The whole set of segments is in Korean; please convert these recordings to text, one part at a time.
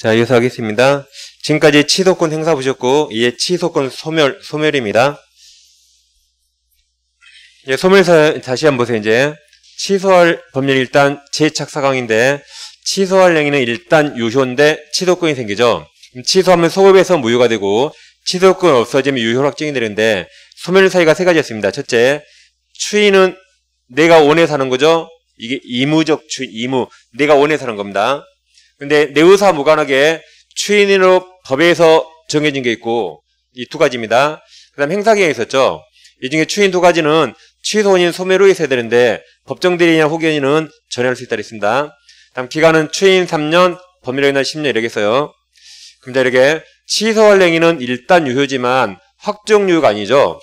자, 이어서 하겠습니다. 지금까지 취소권 행사 보셨고, 이제 취소권 소멸, 소멸입니다. 예, 소멸사 다시 한번 보세요, 이제. 취소할 법률 일단 재착사강인데 취소할 행위는 일단 유효인데 취소권이 생기죠. 취소하면 소급에서 무효가 되고, 취소권 없어지면 유효 확정이 되는데, 소멸 사유가세 가지였습니다. 첫째, 추위는 내가 원해 사는 거죠. 이게 이무적 추위 이무. 내가 원해 사는 겁니다. 근데 내의사 무관하게 추인으로 법에서 정해진 게 있고 이 두 가지입니다. 그다음 행사계에 기 있었죠. 이 중에 추인 두 가지는 취소인 소매로 있어야 되는데 법정대리인이나 후견인은 전해할 수 있다 그랬습니다. 다음 기간은 추인 3년, 법률로 인한 10년 이렇게 어요 그럼 자 이렇게 취소할 행위는 일단 유효지만 확정 유효가 아니죠.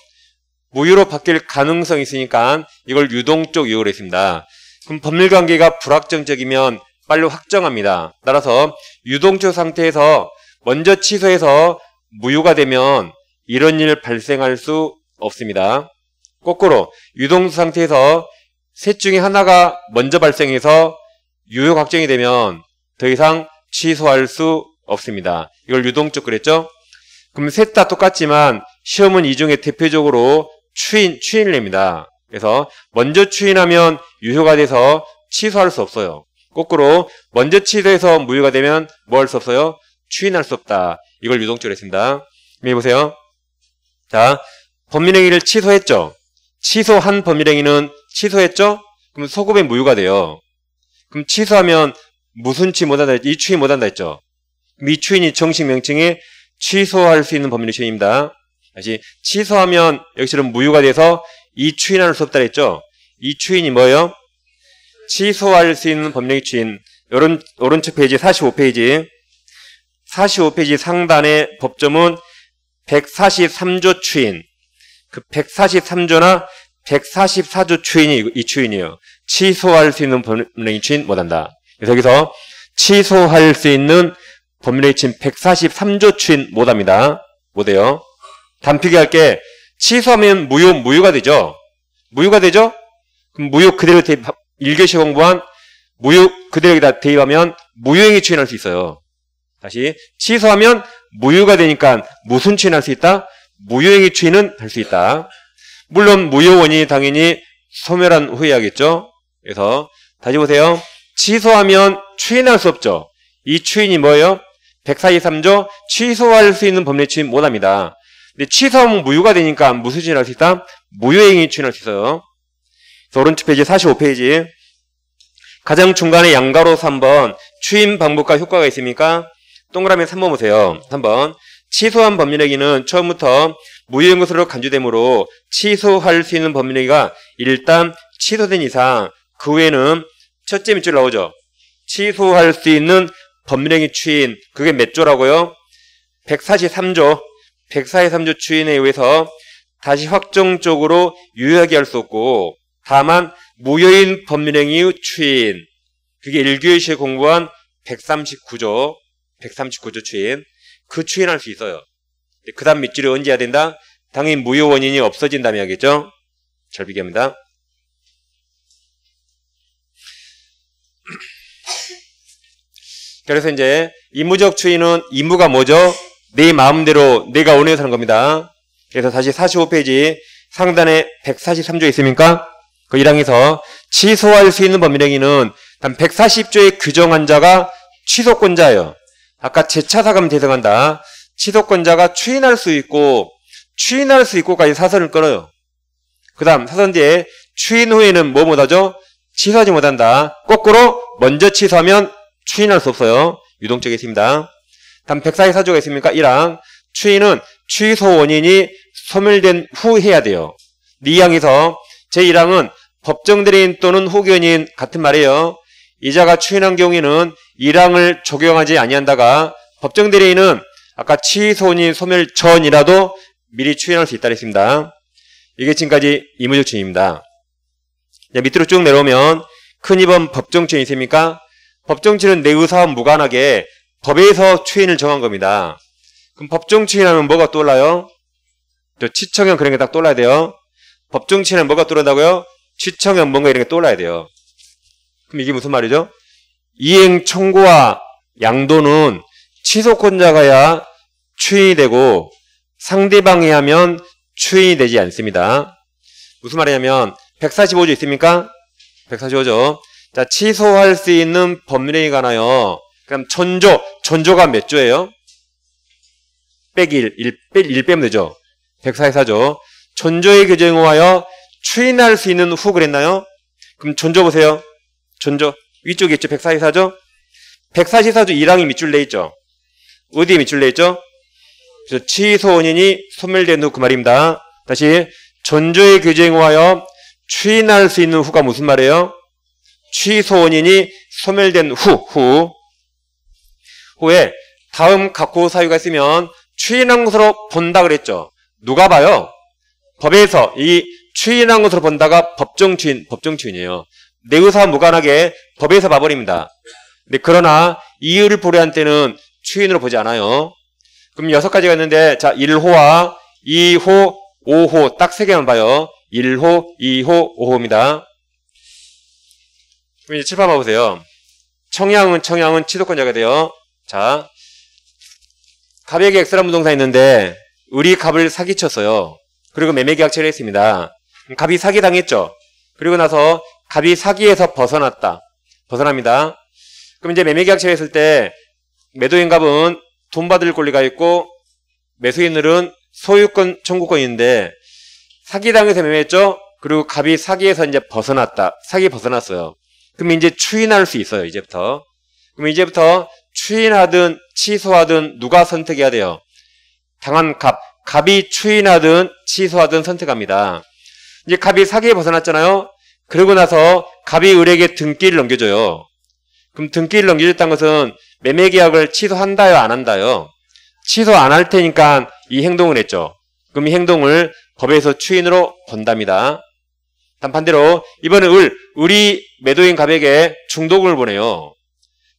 무효로 바뀔 가능성이 있으니까 이걸 유동적 유효로 했습니다. 그럼 법률관계가 불확정적이면 빨리 확정합니다. 따라서 유동초 상태에서 먼저 취소해서 무효가 되면 이런 일 발생할 수 없습니다. 거꾸로 유동수 상태에서 셋 중에 하나가 먼저 발생해서 유효 확정이 되면 더 이상 취소할 수 없습니다. 이걸 유동적 그랬죠? 그럼 셋 다 똑같지만 시험은 이 중에 대표적으로 추인, 추인을냅니다 그래서 먼저 추인하면 유효가 돼서 취소할 수 없어요. 거꾸로 먼저 취소해서 무효가 되면 뭘할수 뭐 없어요? 추인할 수 없다. 이걸 유동적으로 했습니다. 이 보세요. 자, 법률행위를 취소했죠. 취소한 법률행위는 취소했죠? 그럼 소급의 무효가 돼요. 그럼 취소하면 무슨 취 못한다 했죠? 이 추인 못한다 했죠? 미 추인이 정식 명칭이 취소할 수 있는 법률의 추인입니다. 다시 취소하면 역시는 무효가 돼서 이 추인할 수 없다 했죠? 이 추인이 뭐예요? 취소할 수 있는 법령의 취인 오른, 오른쪽 페이지 45페이지 45페이지 상단의 법점은 143조 추인 그 143조나 144조 추인이 이 추인이에요. 취소할 수 있는 법령의 추인 못한다. 그래서 여기서 취소할 수 있는 법령의인 143조 추인 못합니다. 못해요. 단피게 할게 취소하면 무효, 무효가 되죠. 무효가 되죠? 그럼 무효 그대로 1교시 공부한 무효 그대로 여기다 대입하면 무유행이 추인할 수 있어요. 다시 취소하면 무유가 되니까 무슨 추인할 수 있다? 무유행이 추인은 할 수 있다. 물론 무효원이 당연히 소멸한 후에하겠죠 그래서 다시 보세요. 취소하면 추인할 수 없죠. 이 추인이 뭐예요? 143조 취소할 수 있는 법리 추인 못합니다. 근데 취소하면 무효가 되니까 무슨 추인할 수 있다? 무효행위 추인할 수 있어요. 오른쪽 페이지 45페이지. 가장 중간에 양가로 3번. 추임 방법과 효과가 있습니까? 동그라미 3번 보세요. 3번. 취소한 법률행위는 처음부터 무효인 것으로 간주되므로 취소할 수 있는 법률행위가 일단 취소된 이상 그 외에는 첫째 밑줄 나오죠. 취소할 수 있는 법률행위 추인 그게 몇 조라고요? 143조 143조 추인에 의해서 다시 확정적으로 유효하게 할 수 없고 다만 무효인 법민행위의 추인 그게 1교시에 공부한 139조 139조 추인 그 추인할 수 있어요. 그 다음 밑줄을 언제 해야 된다? 당연히 무효 원인이 없어진다면 하겠죠? 잘 비교합니다. 그래서 이제 임무적 추인은 임무가 뭐죠? 내 마음대로 내가 원해서 하는 겁니다. 그래서 다시 45페이지 상단에 143조 있습니까? 그 1항에서 취소할 수 있는 법률행위는 단 140조의 규정한 자가 취소권자예요. 아까 재차사감 대상한다. 취소권자가 추인할 수 있고 추인할 수 있고까지 사선을 끌어요. 그 다음 사선 뒤에 추인 후에는 뭐 못하죠? 취소하지 못한다. 거꾸로 먼저 취소하면 추인할 수 없어요. 유동적이 있습니다. 단 144조가 있습니까? 1항 추인은 취소 원인이 소멸된 후 해야 돼요. 2항에서 제1항은 법정대리인 또는 호견인 같은 말이에요. 이자가 추인한 경우에는 일항을 적용하지 아니한다가 법정대리인은 아까 취소인 소멸 전이라도 미리 추인할 수 있다 했습니다. 이게 지금까지 이무적 추인입니다. 밑으로 쭉 내려오면 큰이번 법정추인 이 있습니까? 법정추인은 내 의사와 무관하게 법에서 추인을 정한 겁니다. 그럼 법정추인하면 뭐가 떠올라요? 저 치청형 그런 게 딱 떠올라야 돼요. 법정추인하면 뭐가 떠오른다고요? 시청 연봉과 이런 게 떠올라야 돼요. 그럼 이게 무슨 말이죠? 이행 청구와 양도는 취소권자가야 추인이 되고 상대방이 하면 추인이 되지 않습니다. 무슨 말이냐면 145조 있습니까? 145조. 자, 취소할 수 있는 법률에 관하여 그럼 전조전조가몇 조예요? 1 0 1, 1, 1 빼면 되죠. 144조. 전조의 규정에 의하여 추인할 수 있는 후 그랬나요? 그럼 존조 보세요. 존조. 위쪽에 있죠. 144조. 144조 1항이 밑줄 내 있죠. 어디에 밑줄 내 있죠? 그래서 취소원인이 소멸된 후 그 말입니다. 다시 존조의 규정에 하여 추인할 수 있는 후가 무슨 말이에요? 취소원인이 소멸된 후, 후. 후에 다음 각호 사유가 있으면 추인한것으로 본다 그랬죠. 누가 봐요? 법에서 이 추인한 것으로 본다가 법정 추인, 법정 추인이에요. 내 의사와 무관하게 법에서 봐버립니다. 근데 그러나 이유를 보려한 때는 추인으로 보지 않아요. 그럼 여섯 가지가 있는데 자 1호와 2호, 5호 딱 세 개만 봐요. 1호, 2호, 5호입니다. 그럼 이제 7판 봐보세요. 청양은 청양은 취득권자가 돼요. 자 갑에게 X라는 부동산 있는데 우리 갑을 사기쳤어요. 그리고 매매계약 처리했습니다 갑이 사기당했죠. 그리고 나서 갑이 사기에서 벗어났다. 벗어납니다. 그럼 이제 매매계약체가 있을 때 매도인 갑은 돈 받을 권리가 있고 매수인들은 소유권 청구권인데 사기당해서 매매했죠. 그리고 갑이 사기에서 이제 벗어났다. 사기 벗어났어요. 그럼 이제 추인할 수 있어요. 이제부터. 그럼 이제부터 추인하든 취소하든 누가 선택해야 돼요? 당한 갑. 갑이 추인하든 취소하든 선택합니다. 이제 갑이 사기에 벗어났잖아요. 그러고 나서 갑이 을에게 등기를 넘겨줘요. 그럼 등기를 넘겨줬다는 것은 매매 계약을 취소한다요, 안 한다요? 취소 안 할 테니까 이 행동을 했죠. 그럼 이 행동을 법에서 추인으로 본답니다 반대로 이번에 을, 을이 매도인 갑에게 중도금을 보내요.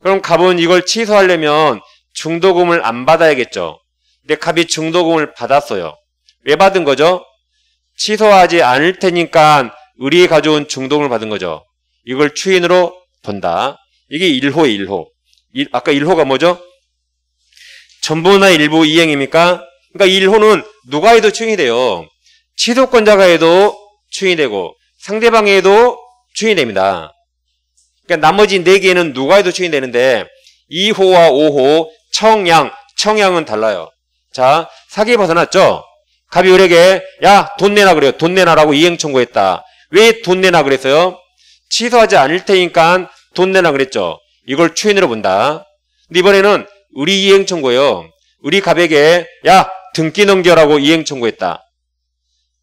그럼 갑은 이걸 취소하려면 중도금을 안 받아야겠죠. 근데 갑이 중도금을 받았어요. 왜 받은 거죠? 취소하지 않을 테니까 의리에 가져온 중동을 받은 거죠. 이걸 추인으로 본다. 이게 1호의 1호. 일, 아까 1호가 뭐죠? 전부나 일부 이행입니까? 그러니까 1호는 누가 해도 추인이 돼요. 취소권자가 해도 추인이 되고 상대방이 해도 추인이 됩니다. 그러니까 나머지 4개는 누가 해도 추인이 되는데 2호와 5호, 청양, 청양은 달라요. 자, 사기 벗어났죠? 갑이 울에게야돈 내놔 그래요. 돈 내놔라고 이행 청구했다. 왜 돈 내놔 그랬어요? 취소하지 않을 테니까 돈 내놔 그랬죠. 이걸 추인으로 본다. 근데 이번에는 우리 이행 청구예요. 우리 갑에게 야 등기 넘겨라고 이행 청구했다.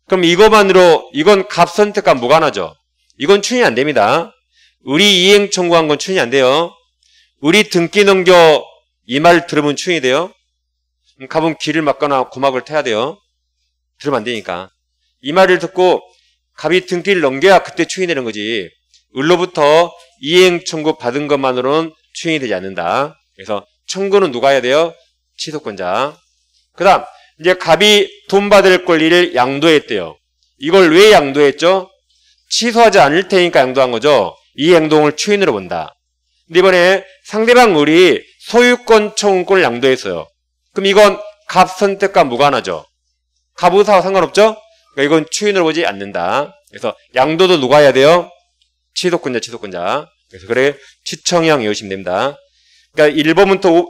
그럼 이것만으로 이건 갑 선택과 무관하죠. 이건 추인이 안 됩니다. 우리 이행 청구한 건 추인이 안 돼요. 우리 등기 넘겨 이 말 들으면 추인이 돼요. 갑은 길을 막거나 고막을 태야 돼요. 그러면 안 되니까. 이 말을 듣고 갑이 등띠를 넘겨야 그때 추인이 되는 거지. 을로부터 이행 청구 받은 것만으로는 추인이 되지 않는다. 그래서 청구는 누가 해야 돼요? 취소권자. 그 다음, 이제 갑이 돈 받을 권리를 양도했대요. 이걸 왜 양도했죠? 취소하지 않을 테니까 양도한 거죠. 이 행동을 추인으로 본다. 근데 이번에 상대방 을이 소유권 청구권을 양도했어요. 그럼 이건 갑 선택과 무관하죠. 갑부사와 상관없죠? 그러니까 이건 추인으로 보지 않는다. 그래서 양도도 누가 해야 돼요? 취소권자, 취소권자. 그래서 그래 취청형 이으시면 됩니다. 그러니까 1번부터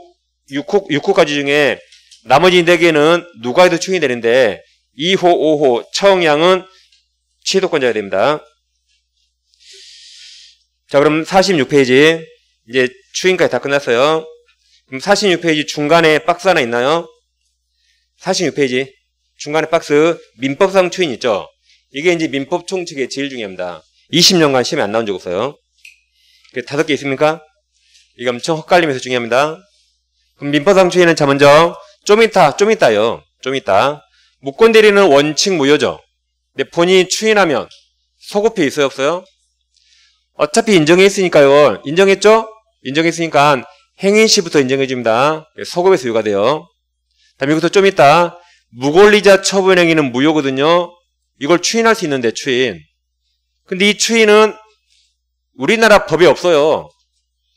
6호, 6호까지 중에 나머지 4개는 누가 해도 추인이 되는데 2호, 5호, 청양은 취소권자가 됩니다. 자 그럼 46페이지 이제 추인까지 다 끝났어요. 그럼 46페이지 중간에 박스 하나 있나요? 46페이지 중간에 박스 민법상 추인 있죠. 이게 이제 민법 총칙의 제일 중요합니다. 20년간 시험에 안 나온 적 없어요. 다섯 개 있습니까? 이거 엄청 헷갈리면서 중요합니다. 그럼 민법상 추인은 자 먼저 좀 이따 좀 이따요. 좀 이따 무권 대리는 원칙 무효죠. 근데 본인이 추인하면 소급해 있어요 없어요? 어차피 인정했으니까요. 인정했죠? 인정했으니까 행인 시부터 인정해줍니다. 소급에서 유가돼요. 다음 여기서 좀 이따 무권리자 처분 행위는 무효거든요. 이걸 추인할 수 있는데 추인. 근데 이 추인은 우리나라 법에 없어요.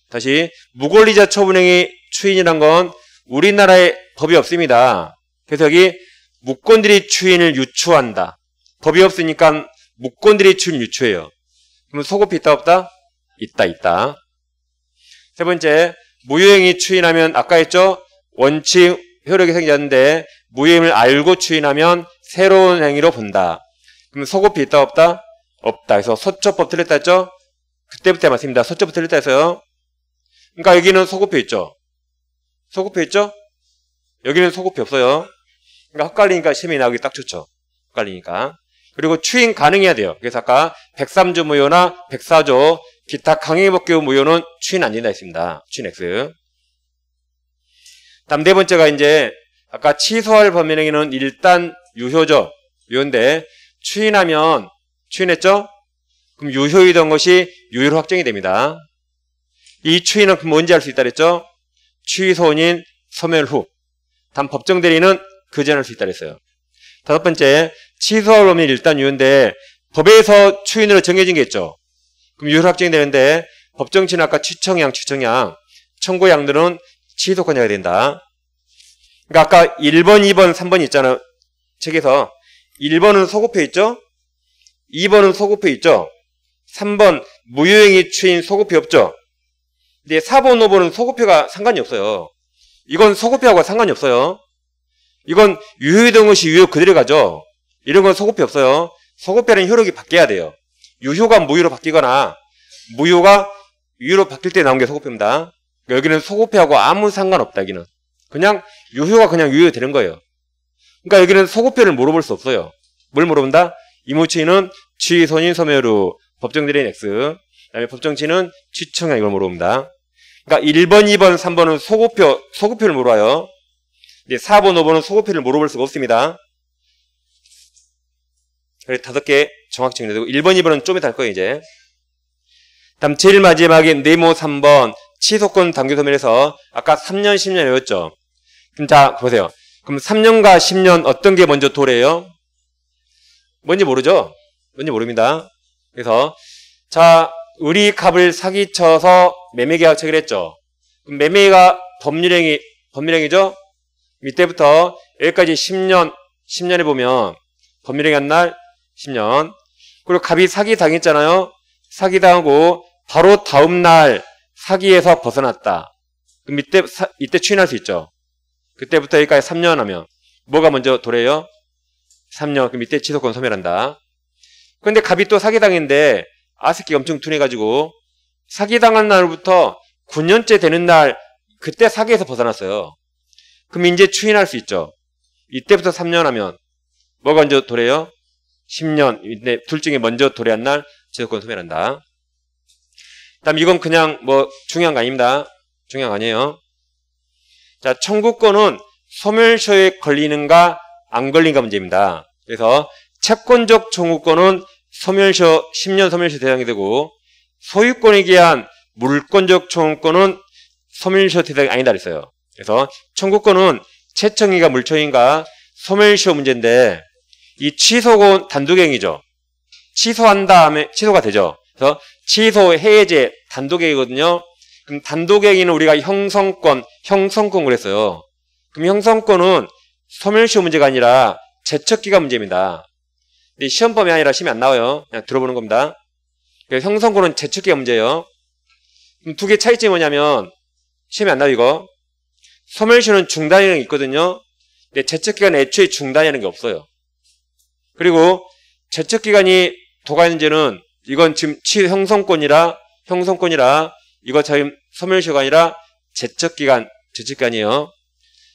다시 무권리자 처분행위 추인이란 건 우리나라의 법이 없습니다. 그래서 여기 무권들이 추인을 유추한다. 법이 없으니까 무권들이 추인 유추해요. 그럼 소급이 있다 없다? 있다 있다. 세 번째 무효행위 추인하면 아까 했죠? 원칙 효력이 생겼는데 무임을 알고 추인하면 새로운 행위로 본다. 그럼 소급이 있다 없다? 없다. 그래서 서초법 틀렸다 했죠? 그때부터 맞습니다. 서초법 틀렸다 해서요. 그러니까 여기는 소급표 있죠? 소급표 있죠? 여기는 소급표 없어요. 그러니까 헛갈리니까 시험이 나오기 딱 좋죠. 헷갈리니까. 그리고 추인 가능해야 돼요. 그래서 아까 103조 무효나 104조 기타 강행법규 무효는 추인 안 된다 했습니다. 추인 X. 다음 네 번째가 이제 아까 취소할 범행에는 일단 유효죠. 유효인데 추인하면 추인했죠? 그럼 유효이던 것이 유효로 확정이 됩니다. 이 추인은 뭔지 알수 있다 그랬죠? 취소인 소멸 후. 단 법정 대리는 그제할수 있다 그랬어요. 다섯 번째, 취소할 범행이 일단 유효인데 법에서 추인으로 정해진 게 있죠. 그럼 유효로 확정이 되는데 법정치는 아까 추청양추청양 청구양들은 취소권자가 된다. 그러니까 아까 1번, 2번, 3번 있잖아요. 책에서 1번은 소급해 있죠? 2번은 소급해 있죠? 3번 무효행위 추인 소급해 없죠? 근데 4번, 5번은 소급해가 상관이 없어요. 이건 소급해하고 상관이 없어요. 이건 유효이던 것이 유효 그대로 가죠. 이런 건 소급해 없어요. 소급해는 효력이 바뀌어야 돼요. 유효가 무효로 바뀌거나 무효가 유효로 바뀔 때 나온 게 소급해입니다. 그러니까 여기는 소급해하고 아무 상관없다, 기는. 그냥 유효가 그냥 유효되는 거예요. 그러니까 여기는 소급표를 물어볼 수 없어요. 뭘 물어본다? 이모치는 취손인 소멸로 법정 대리인 X 그다음에 법정치는 취청량 이걸 물어봅니다. 그러니까 1번, 2번, 3번은 소급표, 소급표를 물어요. 이제 4번, 5번은 소급표를 물어볼 수가 없습니다. 그래서 다섯 개 정확 정리되고 1번, 2번은 좀 이따 할 거예요, 이제. 다음 제일 마지막인 네모 3번 취소권 당규 소멸에서 아까 3년, 10년 이었죠 그럼 자, 보세요. 그럼 3년과 10년 어떤 게 먼저 도래예요? 뭔지 모르죠? 뭔지 모릅니다. 그래서 자, 우리 값을 사기쳐서 매매계약 체결했죠. 그럼 매매가 법률행위, 법률행위죠? 밑에부터 여기까지 10년, 10년에 보면 법률행위한 날 10년. 그리고 갑이 사기 당했잖아요. 사기 당하고 바로 다음 날 사기에서 벗어났다. 그럼 이 사, 이때 추인할 수 있죠. 그때부터 여기까지 3년 하면 뭐가 먼저 도래요? 3년. 그 밑에 지속권 소멸한다. 근데 갑이 또 사기당인데 아스키 엄청 둔해가지고 사기당한 날부터 9년째 되는 날 그때 사기에서 벗어났어요. 그럼 이제 추인할 수 있죠. 이때부터 3년 하면 뭐가 먼저 도래요? 10년. 둘 중에 먼저 도래한 날 지속권 소멸한다. 다음 이건 그냥 뭐 중요한 거 아닙니다. 중요한 거 아니에요. 자, 청구권은 소멸시효에 걸리는가 안 걸리는가 문제입니다. 그래서 채권적 청구권은 소멸시효 10년 소멸시효 대상이 되고 소유권에 기한 물권적 청구권은 소멸시효 대상이 아니다 그랬어요. 그래서 청구권은 채청이가 물청인가 소멸시효 문제인데 이 취소권 단독행위죠. 취소한 다음에 취소가 되죠. 그래서 취소 해제 단독행위거든요. 그럼 단독행위는 우리가 형성권, 형성권그랬어요 그럼 형성권은 소멸시효 문제가 아니라 제척기가 문제입니다. 근데 시험범위 아니라 시험이 안 나와요. 그냥 들어보는 겁니다. 그래서 형성권은 제척기가 문제예요. 그럼 두 개 차이점이 뭐냐면 시험이 안 나와 요 이거. 소멸시효는 중단형이 이 있거든요. 근데 제척기간 애초에 중단이라는 게 없어요. 그리고 제척기간이 도가 있는지는 이건 지금 치 형성권이라 형성권이라 이거 저희 소멸시효가 아니라 제척기간, 제척기간이에요.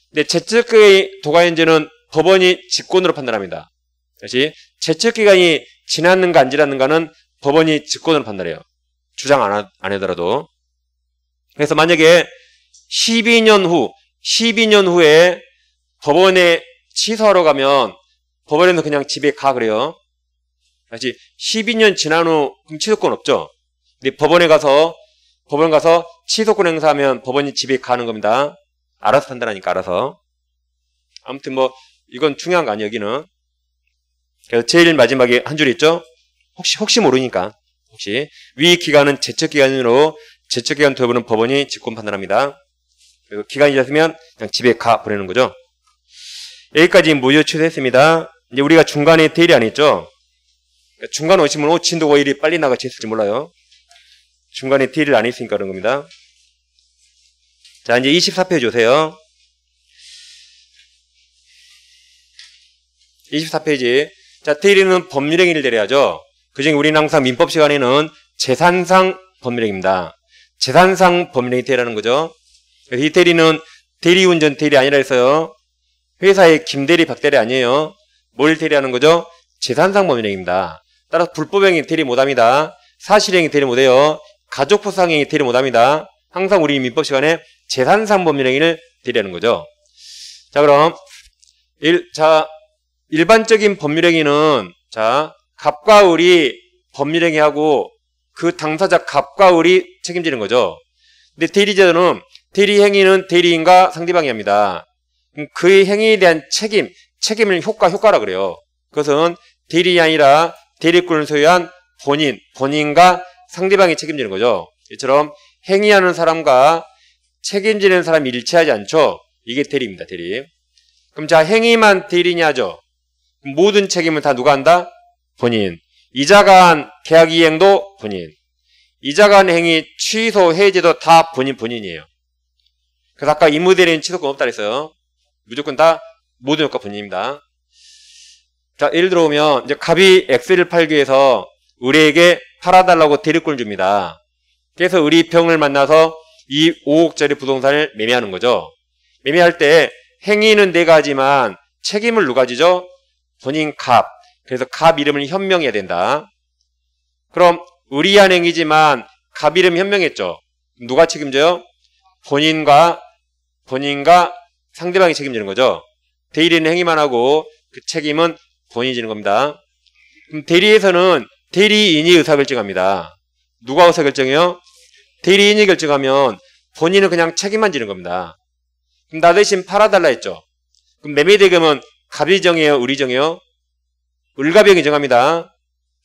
근데 제척의 도가인지는 법원이 직권으로 판단합니다. 다시 제척기간이 지났는가 안 지났는가는 법원이 직권으로 판단해요. 주장 안, 하, 안 하더라도. 그래서 만약에 12년 후, 12년 후에 법원에 취소하러 가면 법원에서 그냥 집에 가 그래요. 다시 12년 지난 후그 취소권 없죠. 근데 법원에 가서 법원 가서 취소권 행사하면 법원이 집에 가는 겁니다. 알아서 판단하니까 알아서. 아무튼 뭐 이건 중요한 거 아니에요 여기는. 그래서 제일 마지막에 한 줄 있죠. 혹시 혹시 모르니까 혹시 위 기간은 제척 기간으로 제척 기간 토여보는 법원이 직권 판단합니다. 그리고 기간이 지났으면 그냥 집에 가 보내는 거죠. 여기까지 무효 취소했습니다. 이제 우리가 중간에 대일이 안 했죠. 중간 오시면 오친도 어, 오일이 빨리 나갈수 있을지 몰라요. 중간에 딜을 안 했으니까 그런 겁니다. 자, 이제 24페이지 오세요. 24페이지. 자, 테일리는 법률행위를 내려야죠. 그중에 우리는 항상 민법 시간에는 재산상 법률행위입니다. 재산상 법률행위 테일이라는 거죠. 이 테일이는 대리운전 테일이 아니라 했어요. 회사의 김대리 박대리 아니에요. 뭘대리하는 거죠? 재산상 법률행위입니다. 따라서 불법행위 테일이 못합니다. 사실행위 테일이 못해요. 가족 포상행위대리 못합니다. 항상 우리 민법 시간에 재산상범률 행위를 대리하는 거죠. 자 그럼 일, 자 일반적인 법률 행위는 자 갑과 을이 법률 행위하고 그 당사자 갑과 을이 책임지는 거죠. 근데 대리제도는 대리 행위는 대리인과 상대방이 합니다. 그의 행위에 대한 책임, 책임을 효과, 효과라 그래요. 그것은 대리인이 아니라 대리권을 소유한 본인, 본인과 상대방이 책임지는 거죠. 이처럼 행위하는 사람과 책임지는 사람이 일치하지 않죠. 이게 대리입니다. 대리. 그럼 자 행위만 대리냐죠. 모든 책임은 다 누가 한다? 본인. 이자간 계약 이행도 본인. 이자간 행위 취소 해제도 다 본인 본인이에요. 그래서 아까 임무대리인 취소권 없다 그랬어요. 무조건 다 모든 효과 본인입니다. 자 예를 들어보면 이제 갑이 엑셀을 팔기 위해서 우리에게 팔아달라고 대리권을 줍니다. 그래서 의리평을 만나서 이 5억짜리 부동산을 매매하는 거죠. 매매할 때 행위는 내 네 가지만 책임을 누가 지죠? 본인 갑. 그래서 갑 이름을 현명해야 된다. 그럼 의리한 행위지만 갑 이름 현명했죠. 누가 책임져요? 본인과 본인과 상대방이 책임지는 거죠. 대리는 행위만 하고 그 책임은 본인이 지는 겁니다. 대리에서는 대리인이 의사결정합니다. 누가 의사결정해요? 대리인이 결정하면 본인은 그냥 책임만 지는 겁니다. 그럼 나 대신 팔아달라 했죠. 그럼 매매대금은 갑이 정해요? 을이 정해요? 을갑이 정합니다.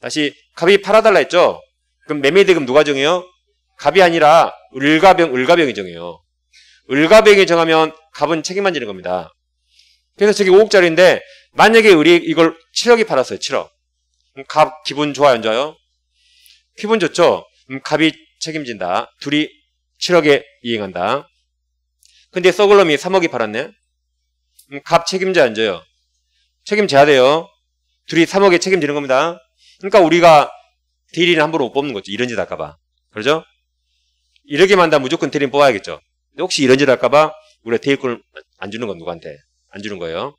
다시 갑이 팔아달라 했죠. 그럼 매매대금 누가 정해요? 갑이 아니라 을가병, 을가병이 정해요. 을가병이 정하면 갑은 책임만 지는 겁니다. 그래서 저게 5억짜리인데 만약에 우리 이걸 7억이 팔았어요. 7억. 음, 갑 기분 좋아요, 안 좋아요? 기분 좋죠? 음, 갑이 책임진다. 둘이 7억에 이행한다. 근데 서글럼이 3억이 팔았네? 음, 갑 책임져 안 져요? 책임져야 돼요. 둘이 3억에 책임지는 겁니다. 그러니까 우리가 딜이를 함부로 못 뽑는 거죠. 이런 짓 할까봐. 그러죠? 이렇게만 한다 무조건 딜리 뽑아야겠죠. 근데 혹시 이런 짓 할까봐 우리가 대일권을 안 주는 건 누구한테? 안 주는 거예요.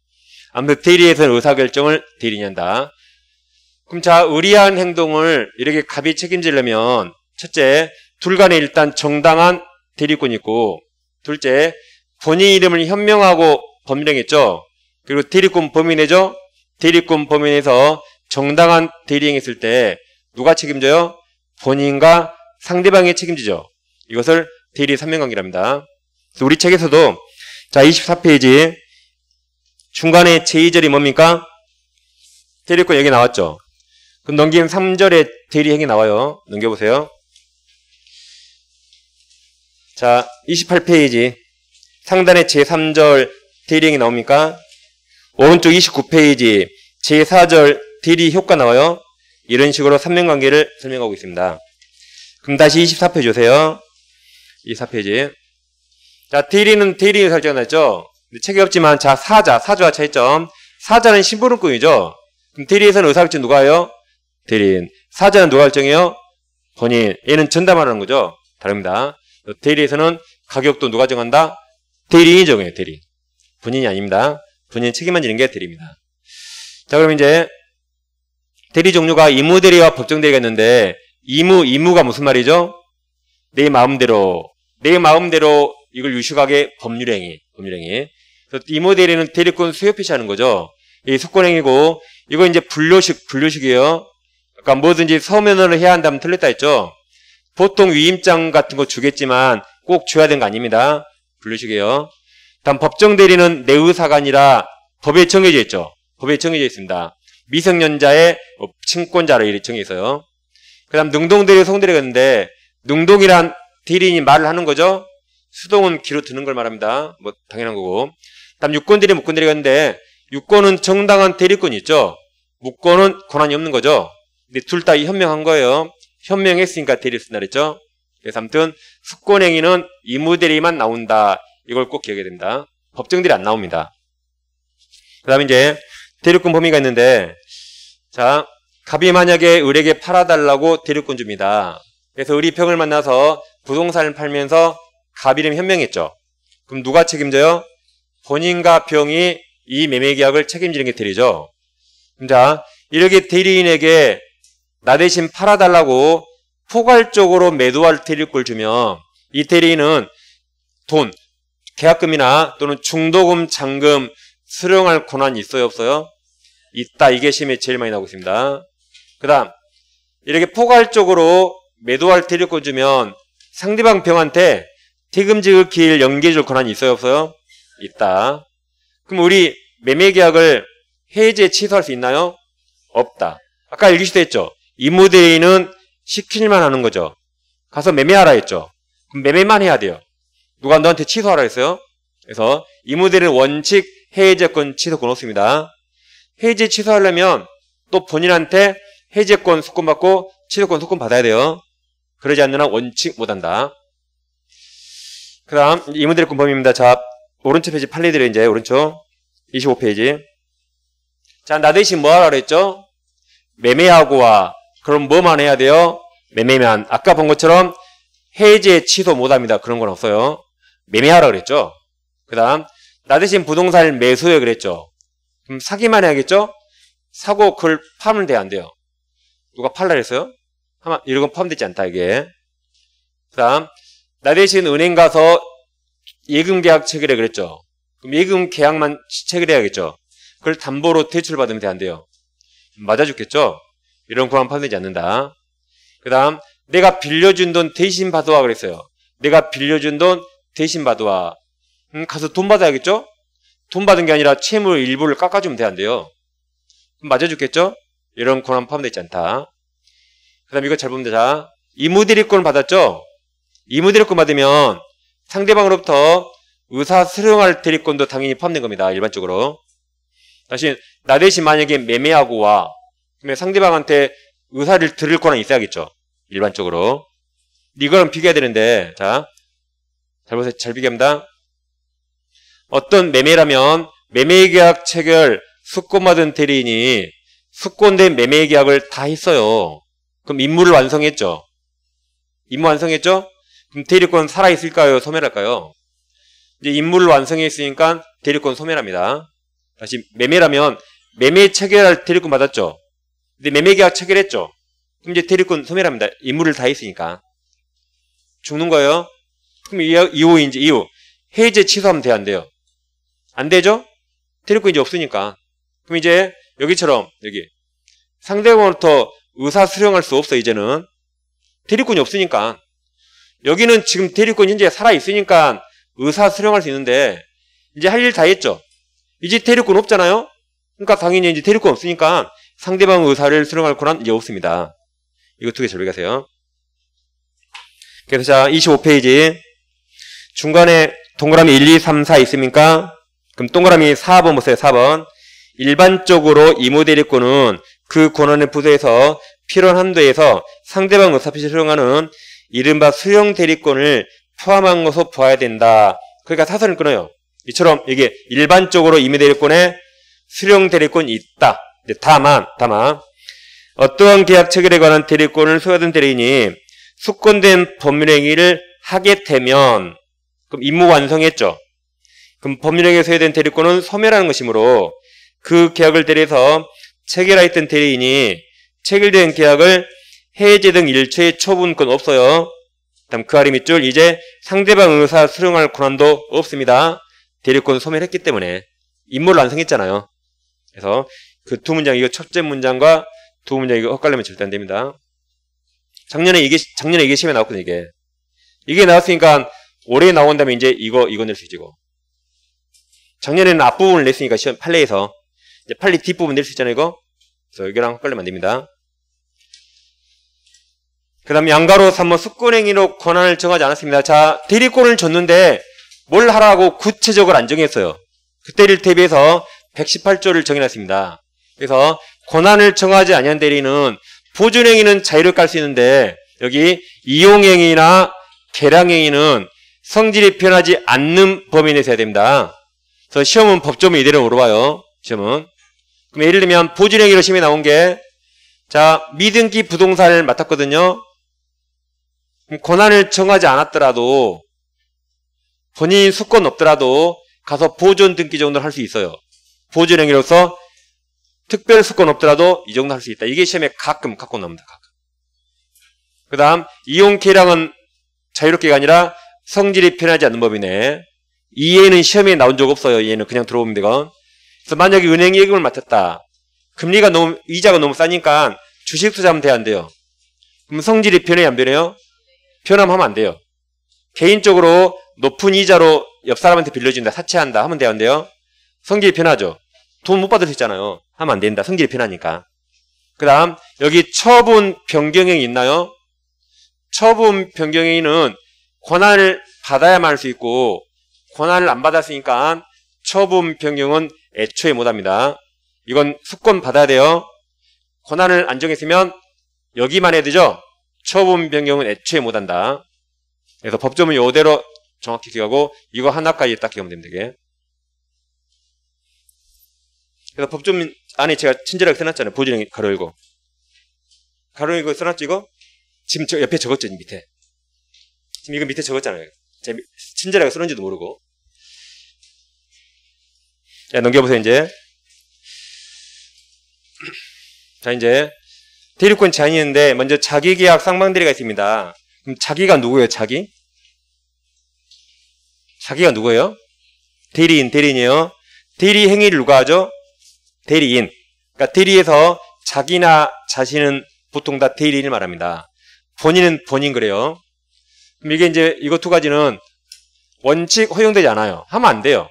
아무튼 대리에서는 의사결정을 데일인이 한다. 그럼 자, 의리한 행동을 이렇게 갑이 책임지려면 첫째, 둘 간에 일단 정당한 대리권이 있고 둘째, 본인 이름을 현명하고 범인령했죠 그리고 대리권 범인이죠. 대리권 범인에서 정당한 대리행했을 때 누가 책임져요? 본인과 상대방이 책임지죠. 이것을 대리 삼명관계랍니다. 우리 책에서도 자 24페이지 중간에 제2절이 뭡니까? 대리권 여기 나왔죠. 그럼 넘긴 3절에 대리행위 나와요. 넘겨보세요. 자, 28페이지. 상단에 제3절 대리행위 나옵니까? 오른쪽 29페이지. 제4절 대리 효과 나와요. 이런 식으로 삼면관계를 설명하고 있습니다. 그럼 다시 24페이지 오세요. 24페이지. 자, 대리는 대리를 설정했죠. 책이 없지만 자 사자 사주와 차이점 사자는 심부름꾼이죠. 그럼 대리에서는 의사일지 누가요? 대리인. 사자는 누가 결정해요? 본인. 얘는 전담하는 거죠. 다릅니다. 대리에서는 가격도 누가 정한다? 대리인이 정해요. 대리인. 본인이 아닙니다. 본인 책임만 지는 게 대리입니다. 자 그럼 이제 대리 종류가 이무대리와 법정대리가 있는데 이무, 이무가 무슨 말이죠? 내 마음대로 내 마음대로 이걸 유식하게 법률행위, 법률행위. 이모대리는 대리권 수요 표시하는 거죠. 이 수권행위고, 이거 이제 분류식, 분류식이에요. 그러니까 뭐든지 서면으로 해야 한다면 틀렸다 했죠. 보통 위임장 같은 거 주겠지만 꼭 줘야 되는 거 아닙니다. 불리식이에요 다음 법정 대리는 내의사관이라 법에 정해져 있죠. 법에 정해져 있습니다. 미성년자의 친권자로 이렇게 정해 져요그 다음 능동대리 성대리가 있는데 능동이란 대리인이 말을 하는 거죠. 수동은 귀로 드는 걸 말합니다. 뭐 당연한 거고. 다음 유권대리, 무권대리가 있는데 유권은 정당한 대리권이 있죠. 무권은 권한이 없는 거죠. 근데 둘다 현명한 거예요. 현명했으니까 대리를 쓴다 그랬죠. 그래서 아무튼 수권행위는 이무대리만 나온다. 이걸 꼭 기억해야 된다 법정대리 안 나옵니다. 그 다음에 이제 대리권 범위가 있는데 자 갑이 만약에 을에게 팔아달라고 대리권 줍니다. 그래서 을이 평을 만나서 부동산을 팔면서 갑 이름 현명했죠. 그럼 누가 책임져요? 본인과 병이 이 매매계약을 책임지는 게 대리죠. 자 이렇게 대리인에게 나 대신 팔아달라고 포괄적으로 매도할 테리콜 주면 이 테리는 돈, 계약금이나 또는 중도금, 잔금 수령할 권한이 있어요 없어요? 있다 이게 심험 제일 많이 나오고 있습니다. 그 다음 이렇게 포괄적으로 매도할 테리콜 주면 상대방 병한테 퇴금지급 기일 연계해줄 권한이 있어요 없어요? 있다. 그럼 우리 매매계약을 해제 취소할 수 있나요? 없다. 아까 읽기시도 했죠? 이무대인은 시킬만 하는 거죠. 가서 매매하라 했죠. 그럼 매매만 해야 돼요. 누가 너한테 취소하라 했어요? 그래서 이무대리 원칙 해제권 취소권 없습니다. 해제 취소하려면 또 본인한테 해제권 수권 받고 취소권 수권 받아야 돼요. 그러지 않는 한 원칙 못한다. 그 다음 이무대리 군법입니다. 자 오른쪽 페이지 팔리드려 이제 오른쪽 25페이지 자나 대신 뭐하라 그랬죠? 매매하고와 그럼 뭐만 해야 돼요? 매매면 아까 본 것처럼 해제 취소 못합니다. 그런 건 없어요. 매매하라 그랬죠. 그 다음 나 대신 부동산을 매수해 그랬죠. 그럼 사기만 해야겠죠? 사고 그걸 파면 돼 안 돼요? 누가 팔라 그랬어요? 아마 이런 건 포함되지 않다 이게. 그 다음 나 대신 은행 가서 예금 계약 체결해 그랬죠. 그럼 예금 계약만 체결해야겠죠. 그걸 담보로 대출받으면 돼 안 돼요? 맞아 죽겠죠? 이런 구함 판되지 않는다. 그 다음 내가 빌려준 돈 대신 받아와 그랬어요. 내가 빌려준 돈 대신 받아와. 음, 가서 돈 받아야겠죠? 돈 받은 게 아니라 채무 일부를 깎아주면 돼안돼요 맞아죽겠죠 이런 권한 포함되지 않다. 그 다음 이거 잘 보면 되자 이무대리권을 받았죠? 이무대리권 받으면 상대방으로부터 의사 수령할 대리권도 당연히 포함된 겁니다. 일반적으로. 다시 나 대신 만약에 매매하고 와 상대방한테 의사를 들을 권한 있어야겠죠. 일반적으로. 이거랑 비교해야 되는데, 자, 잘 보세요. 잘 비교합니다. 어떤 매매라면 매매계약 체결 수권받은 대리인이 수권된 매매계약을 다 했어요. 그럼 임무를 완성했죠. 임무 완성했죠? 그럼 대리권 살아있을까요? 소멸할까요? 이제 임무를 완성했으니까 대리권 소멸합니다. 다시 매매라면 매매 체결할 대리권 받았죠. 근데 매매계약 체결했죠. 그럼 이제 대리권 소멸합니다. 임무를 다 했으니까. 죽는 거예요. 그럼 이후, 이제 이후. 해제 취소하면 돼요? 안 돼요? 안 되죠? 대리권 이제 없으니까. 그럼 이제 여기처럼 여기 상대방으로부터 의사 수령할 수 없어 이제는. 대리권이 없으니까. 여기는 지금 대리권 현재 살아있으니까 의사 수령할 수 있는데 이제 할 일 다 했죠. 이제 대리권 없잖아요. 그러니까 당연히 이제 대리권 없으니까 상대방 의사를 수령할 권한 이제 없습니다. 이거 두 개잘 기억하세요. 그래서 자 25페이지 중간에 동그라미 1, 2, 3, 4 있습니까? 그럼 동그라미 4번 보세요. 4번 일반적으로 이모대리권은 그 권한의 부서에서 필요한 한도에서 상대방 의사표시 를 수령하는 이른바 수령대리권을 포함한 것으로 봐야 된다. 그러니까 사설을 끊어요. 이처럼 이게 일반적으로 이의대리권에 수령대리권이 있다. 다만 다만 어떠한 계약 체결에 관한 대리권을 소유하던 대리인이 수권된 법률행위를 하게 되면 그럼 임무 완성했죠. 그럼 법률행위에 소유된 대리권은 소멸하는 것이므로 그 계약을 대리해서 체결하였던 대리인이 체결된 계약을 해제 등 일체의 처분권 없어요. 다음 그 아래 밑줄 이제 상대방 의사 수령할 권한도 없습니다. 대리권 소멸했기 때문에 임무를 완성했잖아요. 그래서 그두 문장 이거 첫째 문장과 두 문장 이거 헛갈리면 절대 안 됩니다. 작년에 이게 작년에 이게 시험에 나왔거든요 이게 이게 나왔으니까 올해 나온다면 이제 이거 이거 낼 수 있고 작년에는 앞부분을 냈으니까 시험 판례에서 이제 판례 뒷부분 낼 수 있잖아요 이거 그래서 여기랑 헷갈리면 안 됩니다. 그 다음 에 양가로 3번 숙권행위로 권한을 정하지 않았습니다. 자 대리권을 줬는데 뭘 하라고 구체적으로 안 정했어요. 그때를 대비해서 118조를 정해놨습니다. 그래서 권한을 청하지 아니한 대리는 보존행위는 자유를 깔 수 있는데 여기 이용행위나 계량행위는 성질이 표현하지 않는 범위 내에서 해야 됩니다. 그래서 시험은 법조문 이대로 물어봐요. 시험은. 그럼 예를 들면 보존행위로 시험에 나온 게 자, 미등기 부동산을 맡았거든요. 권한을 청하지 않았더라도 본인 수권 없더라도 가서 보존 등기 정도를 할 수 있어요. 보존행위로서 특별 수건 없더라도 이 정도 할 수 있다. 이게 시험에 가끔 갖고 나옵니다. 가끔. 그 다음, 이용계량은 자유롭게가 아니라 성질이 편하지 않는 법이네. 이해는 시험에 나온 적 없어요. 이해는 그냥 들어오면 되건. 그래서 만약에 은행 예금을 맡았다. 금리가 너무, 이자가 너무 싸니까 주식 투자하면 돼안 돼요? 그럼 성질이 편해요? 안 변해요? 편함하면 안 돼요. 개인적으로 높은 이자로 옆 사람한테 빌려준다, 사채한다 하면 돼요? 안 돼요? 성질이 편하죠? 돈 못 받을 수 있잖아요. 하면 안 된다. 성질이 편하니까. 그 다음 여기 처분 변경행이 있나요? 처분 변경행위는 권한을 받아야만 할 수 있고 권한을 안 받았으니까 처분 변경은 애초에 못합니다. 이건 수권 받아야 돼요. 권한을 안 정했으면 여기만 해야 되죠. 처분 변경은 애초에 못한다. 그래서 법조문 요대로 정확히 기억하고 이거 하나까지 딱 기억하면 됩니다. 그래서 법조문 안에 제가 친절하게 써놨잖아요. 보조령 가로 일고 가로 일고 써놨죠, 이거? 지금 저 옆에 적었죠, 밑에. 지금 이거 밑에 적었잖아요. 제가 친절하게 써놓은지도 모르고. 자, 넘겨보세요, 이제. 자, 이제. 대리권 제한이있데 먼저 자기계약 쌍방대리가 있습니다. 그럼 자기가 누구예요, 자기? 자기가 누구예요? 대리인, 대리인이에요. 대리 행위를 누가 하죠? 대리인. 그러니까 대리에서 자기나 자신은 보통 다 대리인을 말합니다. 본인은 본인 그래요. 그럼 이게 이제 이거 두 가지는 원칙 허용되지 않아요. 하면 안 돼요.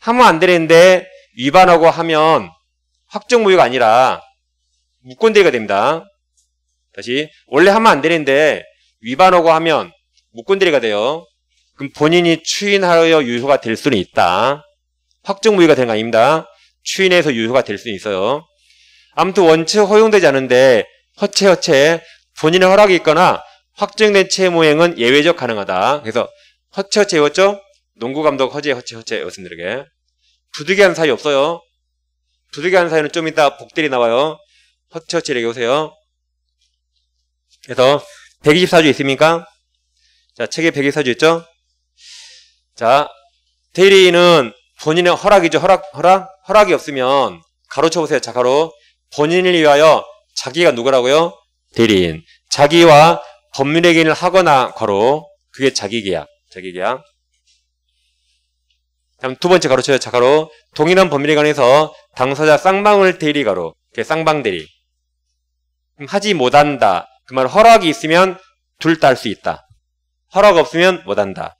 하면 안 되는데 위반하고 하면 확정무효가 아니라 무권대리가 됩니다. 다시 원래 하면 안 되는데 위반하고 하면 무권대리가 돼요. 그럼 본인이 추인하여 유효가 될 수는 있다. 확정무효가 되는 거 아닙니다. 추인해서 유효가 될 수 있어요. 아무튼 원칙 허용되지 않은데 허체허체 본인의 허락이 있거나 확정된 채무 행은 예외적 가능하다. 그래서 허체허체 이었죠 농구감독 허재 허체허체 여러분들에게 부득이한 사유 없어요. 부득이한 사유는 좀 이따 복들이 나와요. 허체허체를 얘기오세요 그래서 1 2 4주 있습니까? 자, 책에 1 2 4주 있죠? 자, 대리인은 본인의 허락이죠. 허락, 허락. 허락이 없으면 가로 쳐보세요. 자, 가로. 본인을 위하여 자기가 누구라고요? 대리인. 자기와 법률의 개인을 하거나 가로. 그게 자기계약. 자기계약. 다음 두 번째 가로 쳐요. 자, 가로. 동일한 법률에 관해서 당사자 쌍방을 대리 가로. 그게 쌍방 대리. 하지 못한다. 그 말 허락이 있으면 둘 다 할 수 있다. 허락 없으면 못한다.